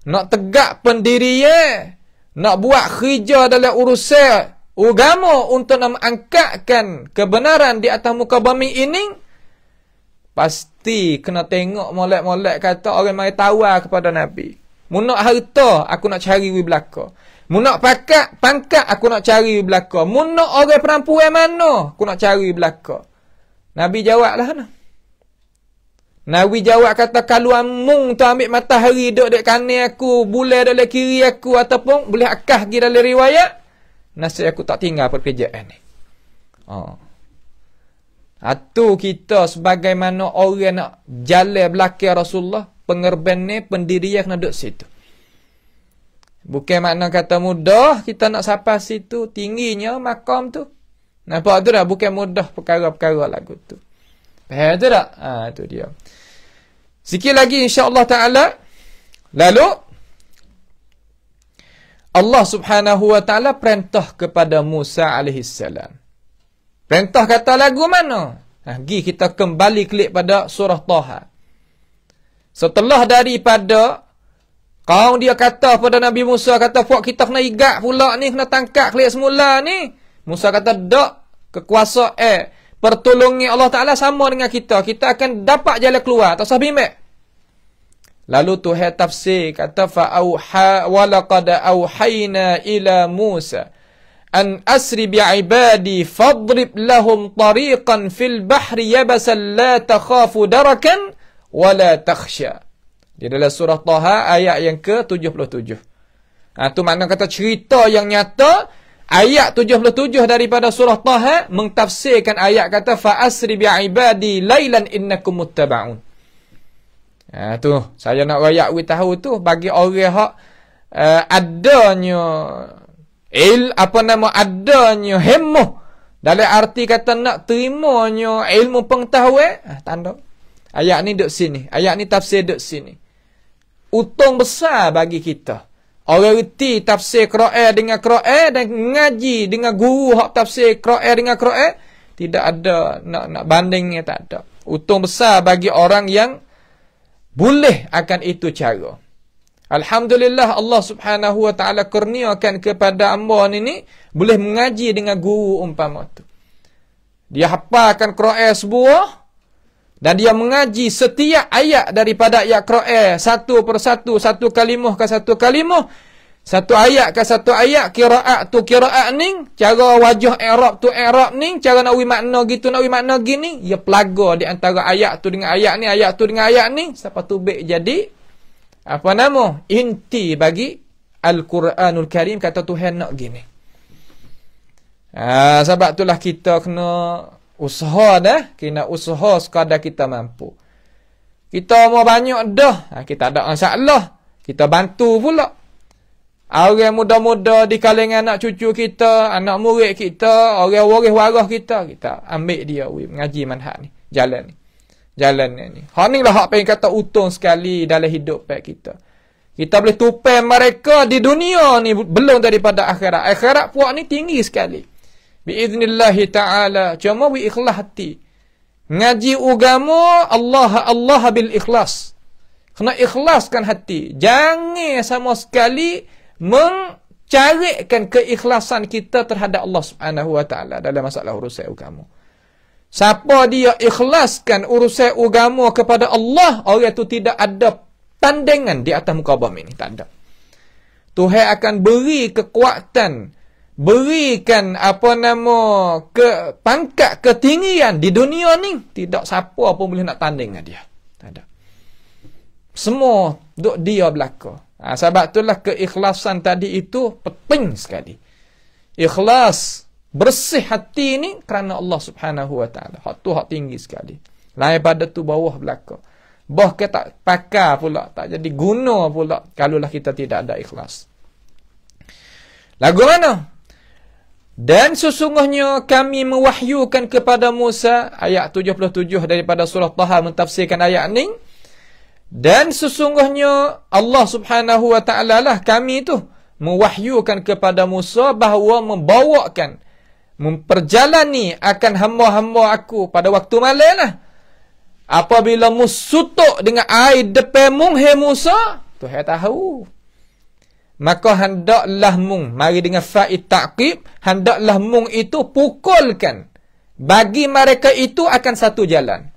Speaker 1: Nak tegak pendirinya. Nak buat kerja dalam urusan agama untuk nak angkatkan kebenaran di atas muka bumi ini. Pasti kena tengok molek-molek kata orang mari tawar lah kepada Nabi. Munak harta, aku nak cari di belakang. Munak pakat, pangkat, aku nak cari di belakang. Munak orang perempuan mana, aku nak cari di belakang. Nabi jawablah. Nah. Nabi jawab kata kalau amung tu ambil matahari duduk dekat kanan aku, bulan dekat kiri aku ataupun boleh akah pergi dalam riwayat, nasib aku tak tinggal perkejaan ni. Oh. Atu kita sebagaimana orang nak jalan belakang Rasulullah, pengerban ni pendiri yang nak situ. Bukan makna kata mudah kita nak sampai situ, tingginya makam tu. Nampak tu dah bukan mudah perkara-perkara lagu tu. Faham tu tak? Ah tu dia. Sikit lagi insya-Allah taala. Lalu Allah Subhanahu wa taala perintah kepada Musa alaihi salam. Perintah kata lagu mana? Nah, gi kita kembali klik pada surah Taha. Setelah daripada kaum dia kata pada Nabi Musa kata "Fak kita kena igat pula ni kena tangkap klik semula ni. Musa kata dak kekuasaan eh pertolongi Allah Ta'ala sama dengan kita. Kita akan dapat jalan keluar. Tak usah bimbang. Lalu Tuhan tafsir kata fa'auha walaqad auhayna ila Musa an asri bi ibadi fadrib lahum tariqan fil bahri yabasan la takhafu darakan wala takhsha. Di dalam surah Taha ayat yang ke-77. Ah ha, tu makna kata cerita yang nyata Ayat 77 daripada surah Taha mengtafsirkan ayat kata fa asri bi ibadi lailan innakum muttabaun. Ha tu, saya nak royak we tahu tu bagi orang hak uh, adanya il apa nama adanya hemmo. dalam arti kata nak terimanya ilmu pengetahuan, ha, tanda. Ayat ni duk sini, ayat ni tafsir duk sini. Utung besar bagi kita. Orang reti tafsir Kro'el dengan Kro'el dan ngaji dengan guru hak tafsir Kro'el dengan Kro'el. Tidak ada nak nak bandingnya tak ada. Untung besar bagi orang yang boleh akan itu cara. Alhamdulillah Allah subhanahu wa ta'ala kurniakan kepada Ambon ini boleh mengaji dengan guru umpama tu. Dia hafalkan Kro'el sebuah dan dia mengaji setiap ayat daripada ayat Kro'el. Satu persatu, satu kalimah ke satu kalimah. Satu ayat ke satu ayat, kira'at tu kira'at ni. Cara wajah Arab tu Arab ni. Cara nak ui makna gitu, nak ui makna gini. Dia ya pelaga di antara ayat tu dengan ayat ni, ayat tu dengan ayat ni. Siapa tu baik jadi? Apa nama? Inti bagi Al-Quranul Karim kata Tuhan nak gini. Ah, sebab itulah kita kena Usaha dah, kena usaha sekadar kita mampu. Kita mau banyak dah, ha, kita ada masalah. Kita bantu pula. Orang muda-muda di kalangan anak cucu kita, anak murid kita, orang waris waras kita, kita ambil dia we, mengaji manhaj ni, jalan ni. Jalan ni. ni. Ha ni lah hak pengen kata utung sekali dalam hidup pek kita. Kita boleh tupai mereka di dunia ni belum daripada akhirat. Akhirat puak ni tinggi sekali biiznillahi ta'ala cuma wi ikhlas hati ngaji agama Allah Allah bil ikhlas kena ikhlaskan hati jangan sama sekali mencarikan keikhlasan kita terhadap Allah Subhanahu wa taala dalam masalah urusan agama siapa dia ikhlaskan urusan agama kepada Allah orang itu tidak ada tandingan di atas muka bumi ini tak ada Tuhan akan beri kekuatan berikan apa nama ke pangkat ketinggian di dunia ni tidak siapa pun boleh nak tanding dengan dia tak ada semua duk dia belaka ha, sebab itulah keikhlasan tadi itu penting sekali ikhlas bersih hati ni kerana Allah Subhanahu wa taala hak tu hak tinggi sekali lain pada tu bawah belaka bahkan tak pakar pula tak jadi guna pula kalau lah kita tidak ada ikhlas lagu mana dan sesungguhnya kami mewahyukan kepada Musa ayat 77 daripada surah Taha mentafsirkan ayat ini. Dan sesungguhnya Allah Subhanahu wa taala lah kami itu mewahyukan kepada Musa bahawa membawakan memperjalani akan hamba-hamba aku pada waktu malam lah. Apabila musutuk dengan air depan munghe Musa, Tuhan tahu maka hendaklah mung mari dengan fa'i taqib hendaklah mung itu pukulkan bagi mereka itu akan satu jalan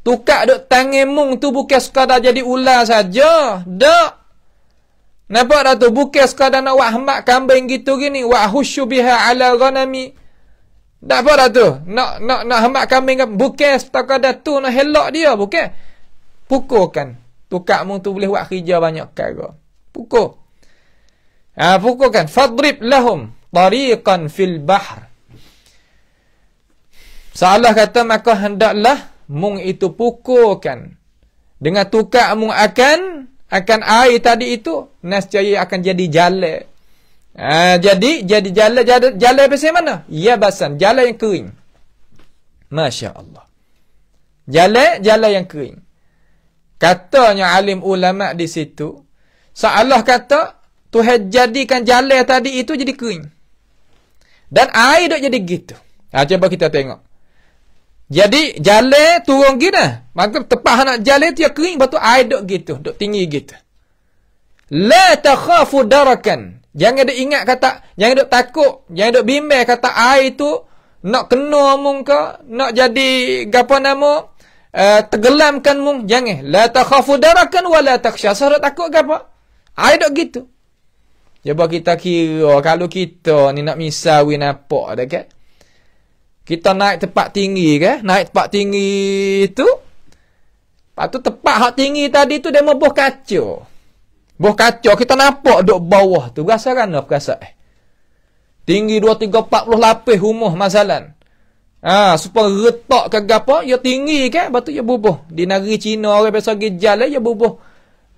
Speaker 1: Tukak dok tangan mung tu bukan sekadar jadi ular saja dak nampak dah tu bukan sekadar nak wahmak kambing gitu gini wak husyu biha ala ghanami dak apa dah tu nak nak nak hamak kambing bukan sekadar tu nak helak dia bukan pukulkan Tukak mung tu boleh wak kerja banyak kali pukul. Ha, pukulkan. Fadrib lahum tariqan fil bahr. Seolah kata, maka hendaklah mung itu pukulkan. Dengan tukar mung akan, akan air tadi itu, nasjaya akan jadi jala. Ha, jadi, jadi jala, jala, jala apa mana? Ya basan, jala yang kering. Masya Allah. Jala, jala yang kering. Katanya alim ulama di situ, Allah kata Tuhan jadikan jalan tadi itu jadi kering. Dan air dok jadi gitu. Ha, cuba kita tengok. Jadi jale turun gini. Maka tepat anak jale dia ya kering. Lepas air dok gitu. Dok tinggi gitu. La takhafu darakan. Jangan dok ingat kata. Jangan dok takut. Jangan dok bimbang kata air tu. Nak kena mung ke. Nak jadi. Gapa namo Uh, eh, tergelamkan mung. Jangan. La takhafu darakan. Wa la takhsyah. Sebab so, takut ke apa? Ada dok gitu. Cuba kita kira oh, kalau kita ni nak misal we nampak ada kan. Kita naik tempat tinggi kan? Naik tempat tinggi tu. Lepas tu tempat hak tinggi tadi tu dia mau kaca. Boh kaca kita nampak dok bawah tu. Rasa kan apa rasa? Eh? Tinggi 2, 3, 40 lapis rumah masalan. Ha, supaya retak ke apa? Ya tinggi ke? Lepas tu ya bubuh. Di negeri Cina orang biasa pergi jalan ya bubuh.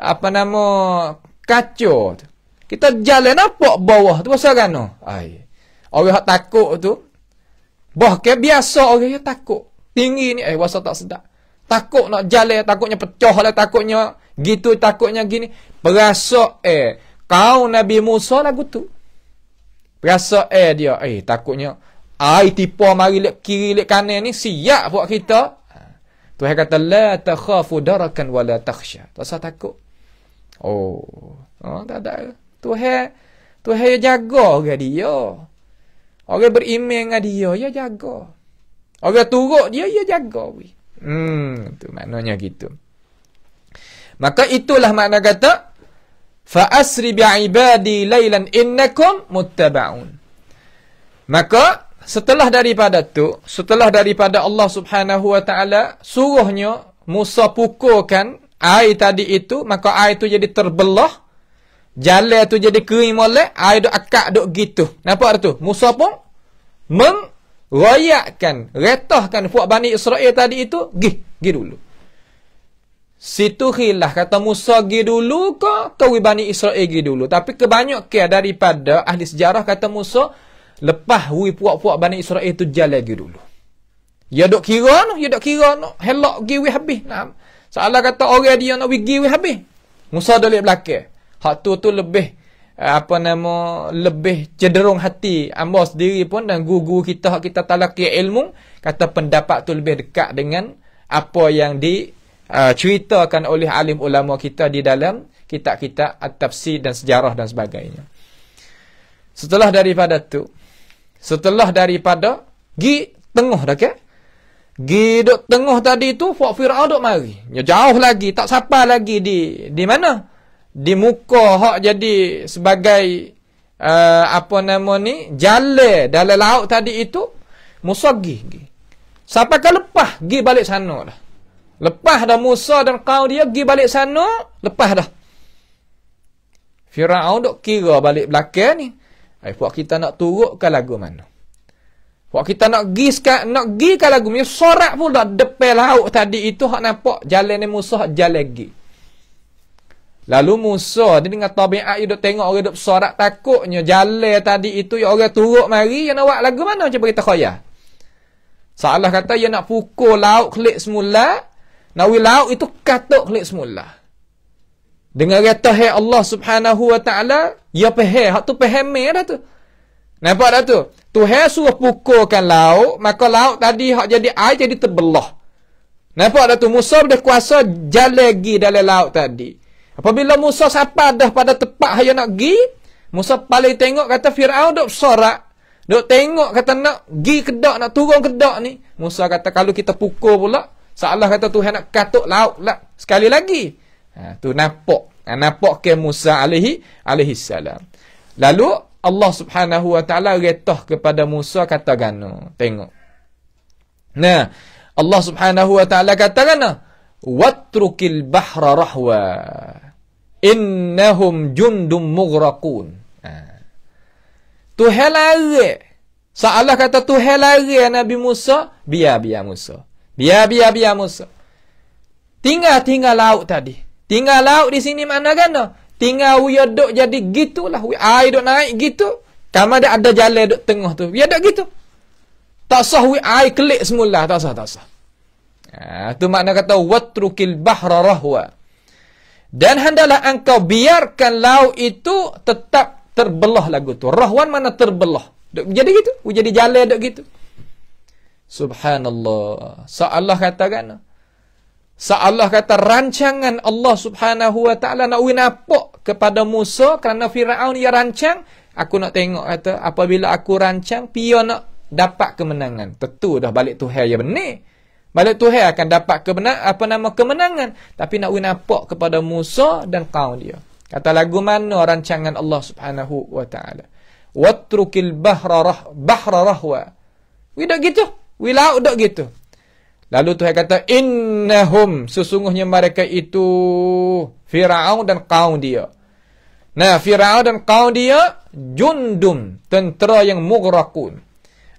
Speaker 1: Apa nama kacau tu. Kita jalan apa bawah tu pasal kan oh, Ai. Orang hak takut tu. Bah ke biasa orang yang takut. Tinggi ni eh rasa tak sedap. Takut nak jalan, takutnya pecah lah, takutnya gitu, takutnya gini. Berasa eh, kau Nabi Musa lagu tu. Berasa eh dia, eh takutnya ai tipu mari lek kiri lek kanan ni siap buat kita. Ha. Tuhan kata la takhafu darakan wala takhsha. Tak usah takut. Oh, ha, tak ada. Tuhan, Tuhan yang jaga orang dia. Orang beriman dengan dia, dia jaga. Orang turut dia, dia jaga. Hmm, tu maknanya gitu. Maka itulah makna kata, Fa'asri bi'ibadi laylan innakum muttaba'un. Maka, setelah daripada tu, setelah daripada Allah subhanahu wa ta'ala, suruhnya Musa pukulkan air tadi itu maka air itu jadi terbelah jale itu jadi kering molek air duk akak duk gitu nampak tu Musa pun meroyakkan retahkan puak Bani Israel tadi itu gi gi dulu situ hilah kata Musa gi dulu ke ke Bani Israel gi dulu tapi kebanyakan daripada ahli sejarah kata Musa lepas wui puak-puak Bani Israel itu jalan gi dulu Ya dok kira no, ya dok kira no. Helok gi habis. Nah, Seolah kata orang dia nak pergi we habis. Musa dalik belakang. Hak tu tu lebih eh, apa nama lebih cenderung hati ambo sendiri pun dan guru-guru kita hak kita talaqi ilmu kata pendapat tu lebih dekat dengan apa yang di uh, ceritakan oleh alim ulama kita di dalam kitab-kitab at-tafsir dan sejarah dan sebagainya. Setelah daripada tu, setelah daripada gi tengah dah ke? Gi duk tengah tadi tu Fak Fir'aun dok mari ya, Jauh lagi Tak sapa lagi di Di mana Di muka hak jadi Sebagai uh, Apa nama ni Jale Dalam laut tadi itu Musa gi, gi. Sapa ke lepas Gi balik sana dah Lepas dah Musa dan kau dia Gi balik sana Lepas dah Fir'aun dok kira balik belakang ni Eh, kita nak turutkan lagu mana? Wah kita nak pergi sekarang, nak gi ke kan lagu ni, sorak pula depan laut tadi itu, hak nampak jalan ni Musa, hak jalan pergi. Lalu Musa, dia dengan tabiat, dia tengok orang duduk sorak, takutnya jalan tadi itu, yang orang turut mari, yang nak buat lagu mana, macam kita khaya. Salah kata, dia ya nak pukul laut klik semula, nawi laut itu katuk klik semula. Dengan kata, hey Allah subhanahu wa ta'ala, ya pehe, hak tu pehe meh dah tu. Nampak dah tu? Tuhan suruh pukulkan laut, maka laut tadi hak jadi air jadi terbelah. Nampak tak tu Musa dia kuasa jalegi dalam laut tadi. Apabila Musa sampai dah pada tempat hayo nak gi, Musa paling tengok kata Firaun dok sorak. Dok tengok kata nak gi kedak nak turun kedak ni. Musa kata kalau kita pukul pula, salah kata Tuhan nak katuk laut lah. Sekali lagi. Ha, tu nampak. Ha, nampak ke Musa alaihi alaihi salam. Lalu Allah Subhanahu Wa Taala retah kepada Musa kata gano. Tengok. Nah, Allah Subhanahu Wa Taala kata gano, "Watrukil bahra rahwa. Innahum jundum mughraqun." Tuhan lari. Seolah kata Tuhan lari Nabi Musa, biya biya Musa. biya biya biya Musa. Tinggal-tinggal laut tadi. Tinggal laut di sini mana kan? No? Tinggal wia duk jadi gitulah. Wia air duk naik gitu. Kamu ada ada jalan duk tengah tu. Wia duk gitu. Tak sah wia air kelik semula. Tak sah, tak sah. Itu ha, makna kata, Watrukil bahra rahwa. Dan handalah engkau biarkan laut itu tetap terbelah lagu tu. Rahwan mana terbelah. Duk jadi gitu. Wia jadi jalan duk gitu. Subhanallah. So Allah katakan. Subhanallah. Saat Allah kata rancangan Allah subhanahu wa ta'ala nak winapok kepada Musa kerana Fir'aun ia rancang. Aku nak tengok kata apabila aku rancang, pia nak dapat kemenangan. Tentu dah balik Tuhan ya benih. Balik Tuhan akan dapat kemenang, apa nama kemenangan. Tapi nak winapok kepada Musa dan kaum dia. Kata lagu mana rancangan Allah subhanahu wa ta'ala. Watrukil bahra, rah, bahra rahwa. Widak gitu. Wilaudak gitu. Lalu Tuhan kata innahum sesungguhnya mereka itu Firaun dan kaum dia. Nah, Firaun dan kaum dia jundum, tentera yang mugrakun.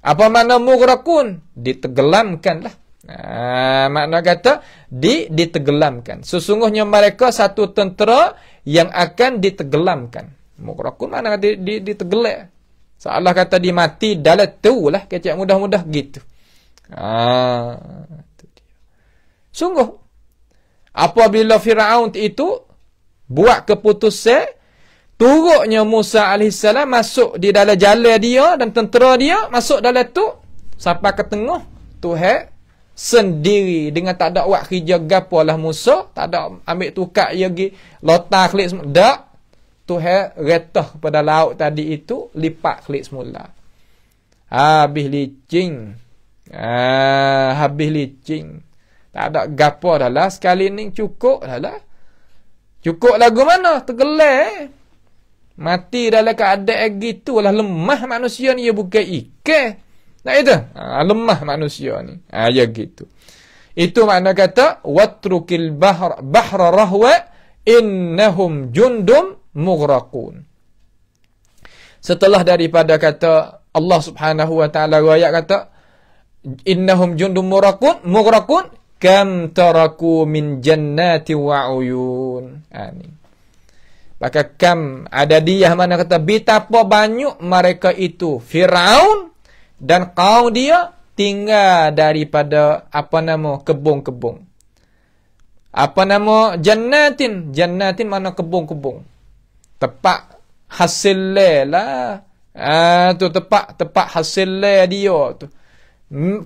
Speaker 1: Apa makna mugrakun? Ditenggelamkanlah. Nah, makna kata di ditegelamkan. Sesungguhnya mereka satu tentera yang akan ditegelamkan. Mugrakun mana di, di, ditenggelam. Salah kata dimati dalam tu lah kecek mudah-mudah gitu. Ah, dia. Sungguh. Apabila Fir'aun itu buat keputusan, turutnya Musa AS masuk di dalam jalan dia dan tentera dia masuk dalam tu sampai ke tengah Tuhan sendiri dengan tak ada wak kerja gapo lah Musa tak ada ambil tukar ia pergi lotar kelip semula tak Tuhan retah kepada laut tadi itu lipat kelip semula habis licin Ah, habis licin. Tak ada gapo dah lah. Sekali ni cukup dah lah. Cukup lagu mana? Tergelar. Eh. Mati dalam keadaan gitu lah. Lemah manusia ni. Ia ya bukan ike. Nak itu? Ah, lemah manusia ni. Ah, ya gitu. Itu makna kata, Watrukil bahar, bahra rahwa innahum jundum mughraqun. Setelah daripada kata Allah Subhanahu wa taala ayat kata innahum jundum murakun, murakun, kam taraku min jannati wa uyun ha, ni pakai kam ada dia mana kata betapa banyak mereka itu firaun dan kaum dia tinggal daripada apa nama kebun-kebun apa nama jannatin jannatin mana kebun-kebun tepat hasil lah ha, tu tepat tepat hasil dia tu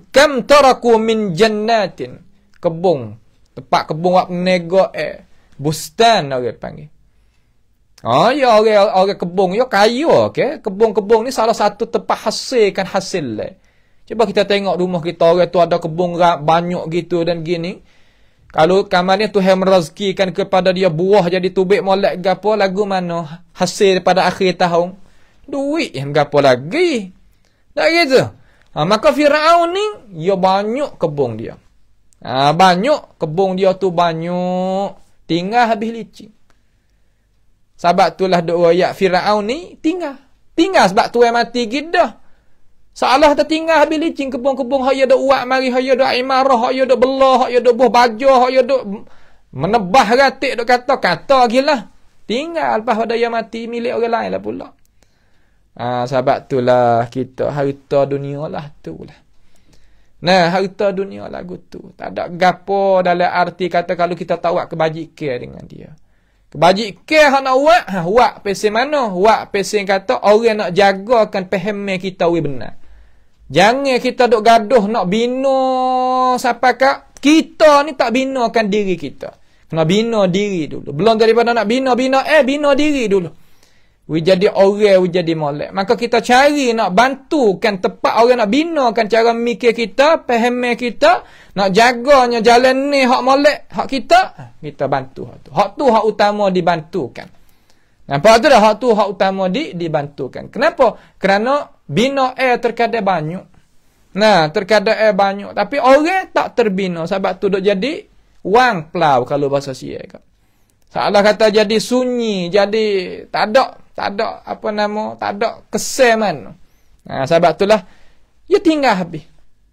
Speaker 1: kam taraku min jannatin kebun tempat kebun wak nego eh bustan orang panggil Oh, ya orang, orang kebun, ya kaya, okay? kebun-kebun ni salah satu tempat hasilkan hasil le. Eh. Cuba kita tengok rumah kita, orang tu ada kebun banyak gitu dan gini. Kalau kamarnya tu yang kan kepada dia buah jadi tubik molek ke apa, lagu mana hasil pada akhir tahun. Duit yang ke lagi. Tak gitu. Ha, maka Firaun ni dia banyak kebun dia. Ha, ah, banyak kebun dia tu banyak tinggal habis licin. Sebab itulah dok royak Firaun ni tinggal. Tinggal sebab tuan mati gidah. Salah tertinggal habis licin kebun-kebun hak ya uak, mari hak ya dok imarah hak ya dok belah hak ya dok buah baja hak ya menebah ratik dok kata kata gilah. Tinggal lepas pada dia mati milik orang lain lah pula. Ha, sebab tu lah kita harta dunia lah tu lah. Nah, harta dunia lah tu. Tak ada gapo dalam arti kata kalau kita tak buat kebajikan dengan dia. Kebajikan hak nak buat, ha, buat pesen mana? Buat pesen kata orang nak jaga akan pemahaman kita we benar. Jangan kita duk gaduh nak bina siapa kak. Kita ni tak binakan diri kita. Kena bina diri dulu. Belum daripada nak bina-bina, eh bina diri dulu. We jadi orang, we jadi molek. Maka kita cari nak bantu kan tepat orang nak binakan cara mikir kita, pahamai kita, nak jaganya jalan ni hak molek, hak kita, kita bantu hak tu. Hak tu hak utama dibantukan. Nampak tu dah hak tu hak utama di, dibantukan. Kenapa? Kerana bina eh terkadang banyak. Nah, terkadang air banyak. Tapi orang tak terbina. Sebab tu dok jadi wang plau kalau bahasa siya. Salah kata jadi sunyi, jadi tak ada tak ada apa nama, tak ada kesan mana. Nah, sebab itulah ia ya tinggal habis.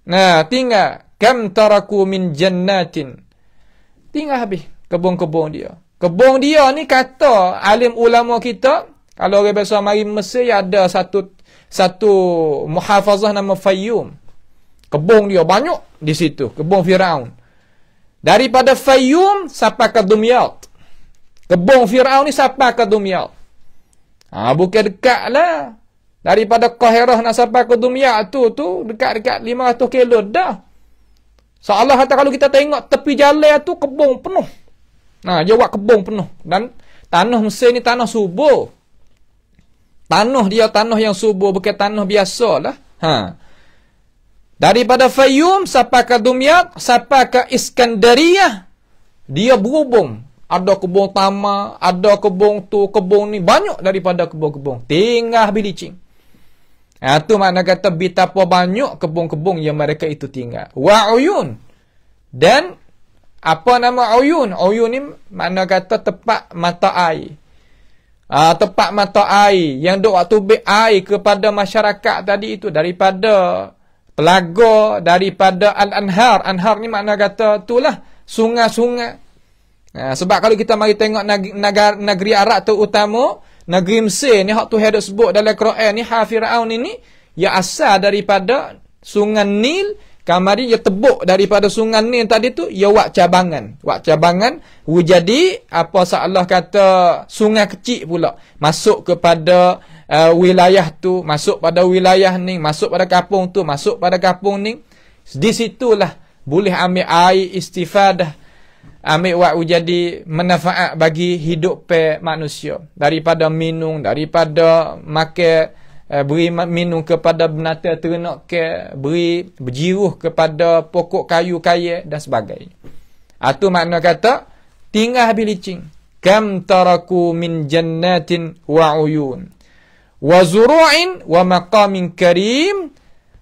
Speaker 1: Nah, tinggal kam taraku min jannatin. Tinggal habis kebun-kebun dia. Kebun dia ni kata alim ulama kita, kalau orang biasa mari Mesir ya ada satu satu muhafazah nama Fayyum. Kebun dia banyak di situ, kebun Firaun. Daripada Fayyum sampai ke Dumyat. Kebun Firaun ni sampai ke Dumyat. Ha, bukan dekat lah. Daripada Qahirah nak sampai ke dunia tu, tu dekat-dekat 500 kilo dah. Seolah kata kalau kita tengok tepi jalan tu kebong penuh. Ha, dia buat kebong penuh. Dan tanah Mesir ni tanah subur. Tanah dia tanah yang subur bukan tanah biasa lah. Ha. Daripada Fayyum sampai ke Dumyat, sampai ke Iskandariah, dia berhubung ada kebun tama, ada kebun tu, kebun ni. Banyak daripada kebun-kebun. Tinggal bilicing. Ha, tu makna kata betapa banyak kebun-kebun yang mereka itu tinggal. Wa'uyun. Dan apa nama uyun? Uyun ni makna kata tempat mata air. Ha, tempat mata air yang duk waktu be air kepada masyarakat tadi itu daripada telaga, daripada al-anhar. Anhar ni makna kata itulah sungai-sungai. Ha, sebab kalau kita mari tengok negeri, negeri Arab terutama, negeri Mesir ni hak tu hendak sebut dalam Quran ni Hafiraun ini ya asal daripada Sungai Nil kamari ya tebuk daripada Sungai Nil tadi tu ya wak cabangan wak cabangan wujadi apa sa Allah kata sungai kecil pula masuk kepada uh, wilayah tu masuk pada wilayah ni masuk pada kampung tu masuk pada kampung ni di situlah boleh ambil air istifadah ambil wat jadi manfaat bagi hidup pe manusia daripada minum daripada makan eh, beri minum kepada binatang ternak ke beri berjiruh kepada pokok kayu kaya dan sebagainya atau ah, makna kata tinggal habis licin kam taraku min jannatin wa uyun wa zuru'in wa maqamin karim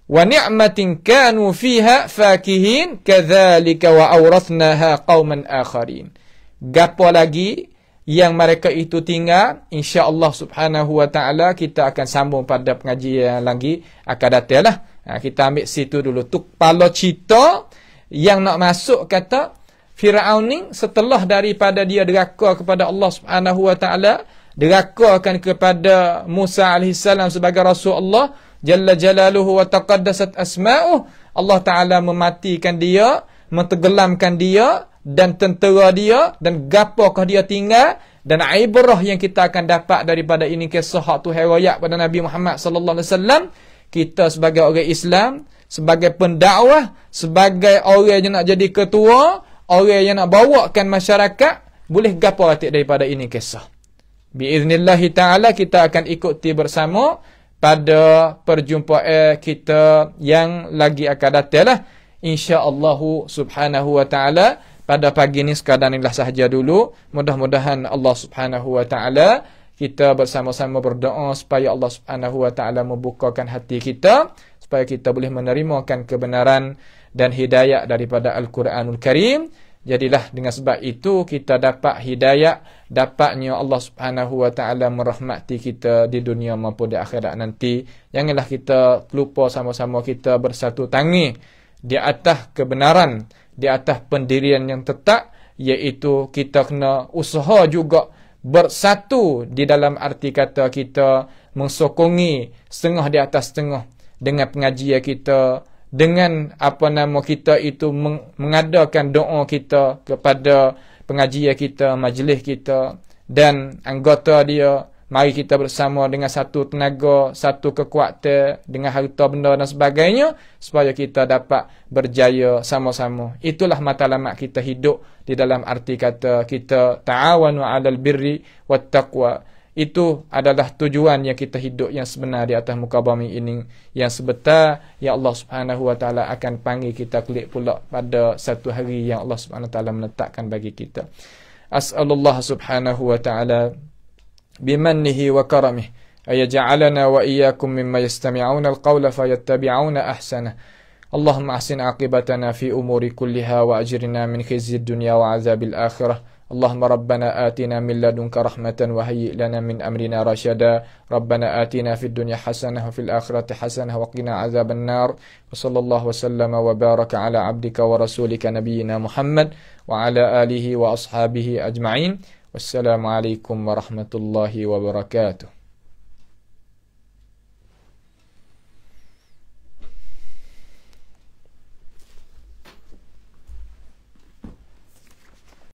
Speaker 1: wa ni'matin kanu fiha fakihin kadzalika wa awrathnaha qauman akharin gapo lagi yang mereka itu tinggal insyaallah subhanahu wa taala kita akan sambung pada pengajian lagi akan datanglah ha, kita ambil situ dulu tu kepala cerita yang nak masuk kata Firaun ni setelah daripada dia deraka kepada Allah Subhanahu wa taala derakakan kepada Musa alaihissalam sebagai rasul Allah Jalla jalaluhu wa taqaddasat asma'uh. Allah Ta'ala mematikan dia, mentergelamkan dia dan tentera dia dan gapakah dia tinggal dan ibrah yang kita akan dapat daripada ini kisah tu hewayat pada Nabi Muhammad sallallahu alaihi wasallam kita sebagai orang Islam sebagai pendakwah sebagai orang yang nak jadi ketua orang yang nak bawakan masyarakat boleh gapo hati daripada ini kisah biiznillah taala kita akan ikuti bersama pada perjumpaan kita yang lagi akan datang lah. InsyaAllah subhanahu wa ta'ala pada pagi ni sekadar ni lah sahaja dulu. Mudah-mudahan Allah subhanahu wa ta'ala kita bersama-sama berdoa supaya Allah subhanahu wa ta'ala membukakan hati kita supaya kita boleh menerimakan kebenaran dan hidayah daripada Al-Quranul Karim. Jadilah dengan sebab itu kita dapat hidayah, dapatnya Allah Subhanahu Wa Taala merahmati kita di dunia maupun di akhirat nanti. Janganlah kita lupa sama-sama kita bersatu tangi di atas kebenaran, di atas pendirian yang tetap iaitu kita kena usaha juga bersatu di dalam arti kata kita mensokongi setengah di atas setengah dengan pengajian kita, dengan apa nama kita itu meng- mengadakan doa kita kepada pengajian kita, majlis kita dan anggota dia mari kita bersama dengan satu tenaga, satu kekuatan dengan harta benda dan sebagainya supaya kita dapat berjaya sama-sama. Itulah matlamat kita hidup di dalam arti kata kita ta'awanu 'alal birri wat itu adalah tujuan yang kita hidup yang sebenar di atas muka bumi ini yang sebentar ya Allah Subhanahu wa taala akan panggil kita kelik pula pada satu hari yang Allah Subhanahu wa taala menetapkan bagi kita as'alullah subhanahu wa taala bimannihi wa karamih ayaj'alana wa iyyakum mimma yastami'una alqawla fayattabi'una ahsana Allahumma ahsin aqibatana fi umuri kulliha wa ajirna min khizyid dunya wa azabil akhirah اللهم ربنا آتنا من لدنك رحمة وهيئ لنا من أمرنا رشدا ربنا آتنا في الدنيا حسنة وفي الآخرة حسنة وقنا عذاب النار وصلى الله وسلم وبارك على عبدك ورسولك نبينا محمد وعلى آله وأصحابه أجمعين والسلام عليكم ورحمة الله وبركاته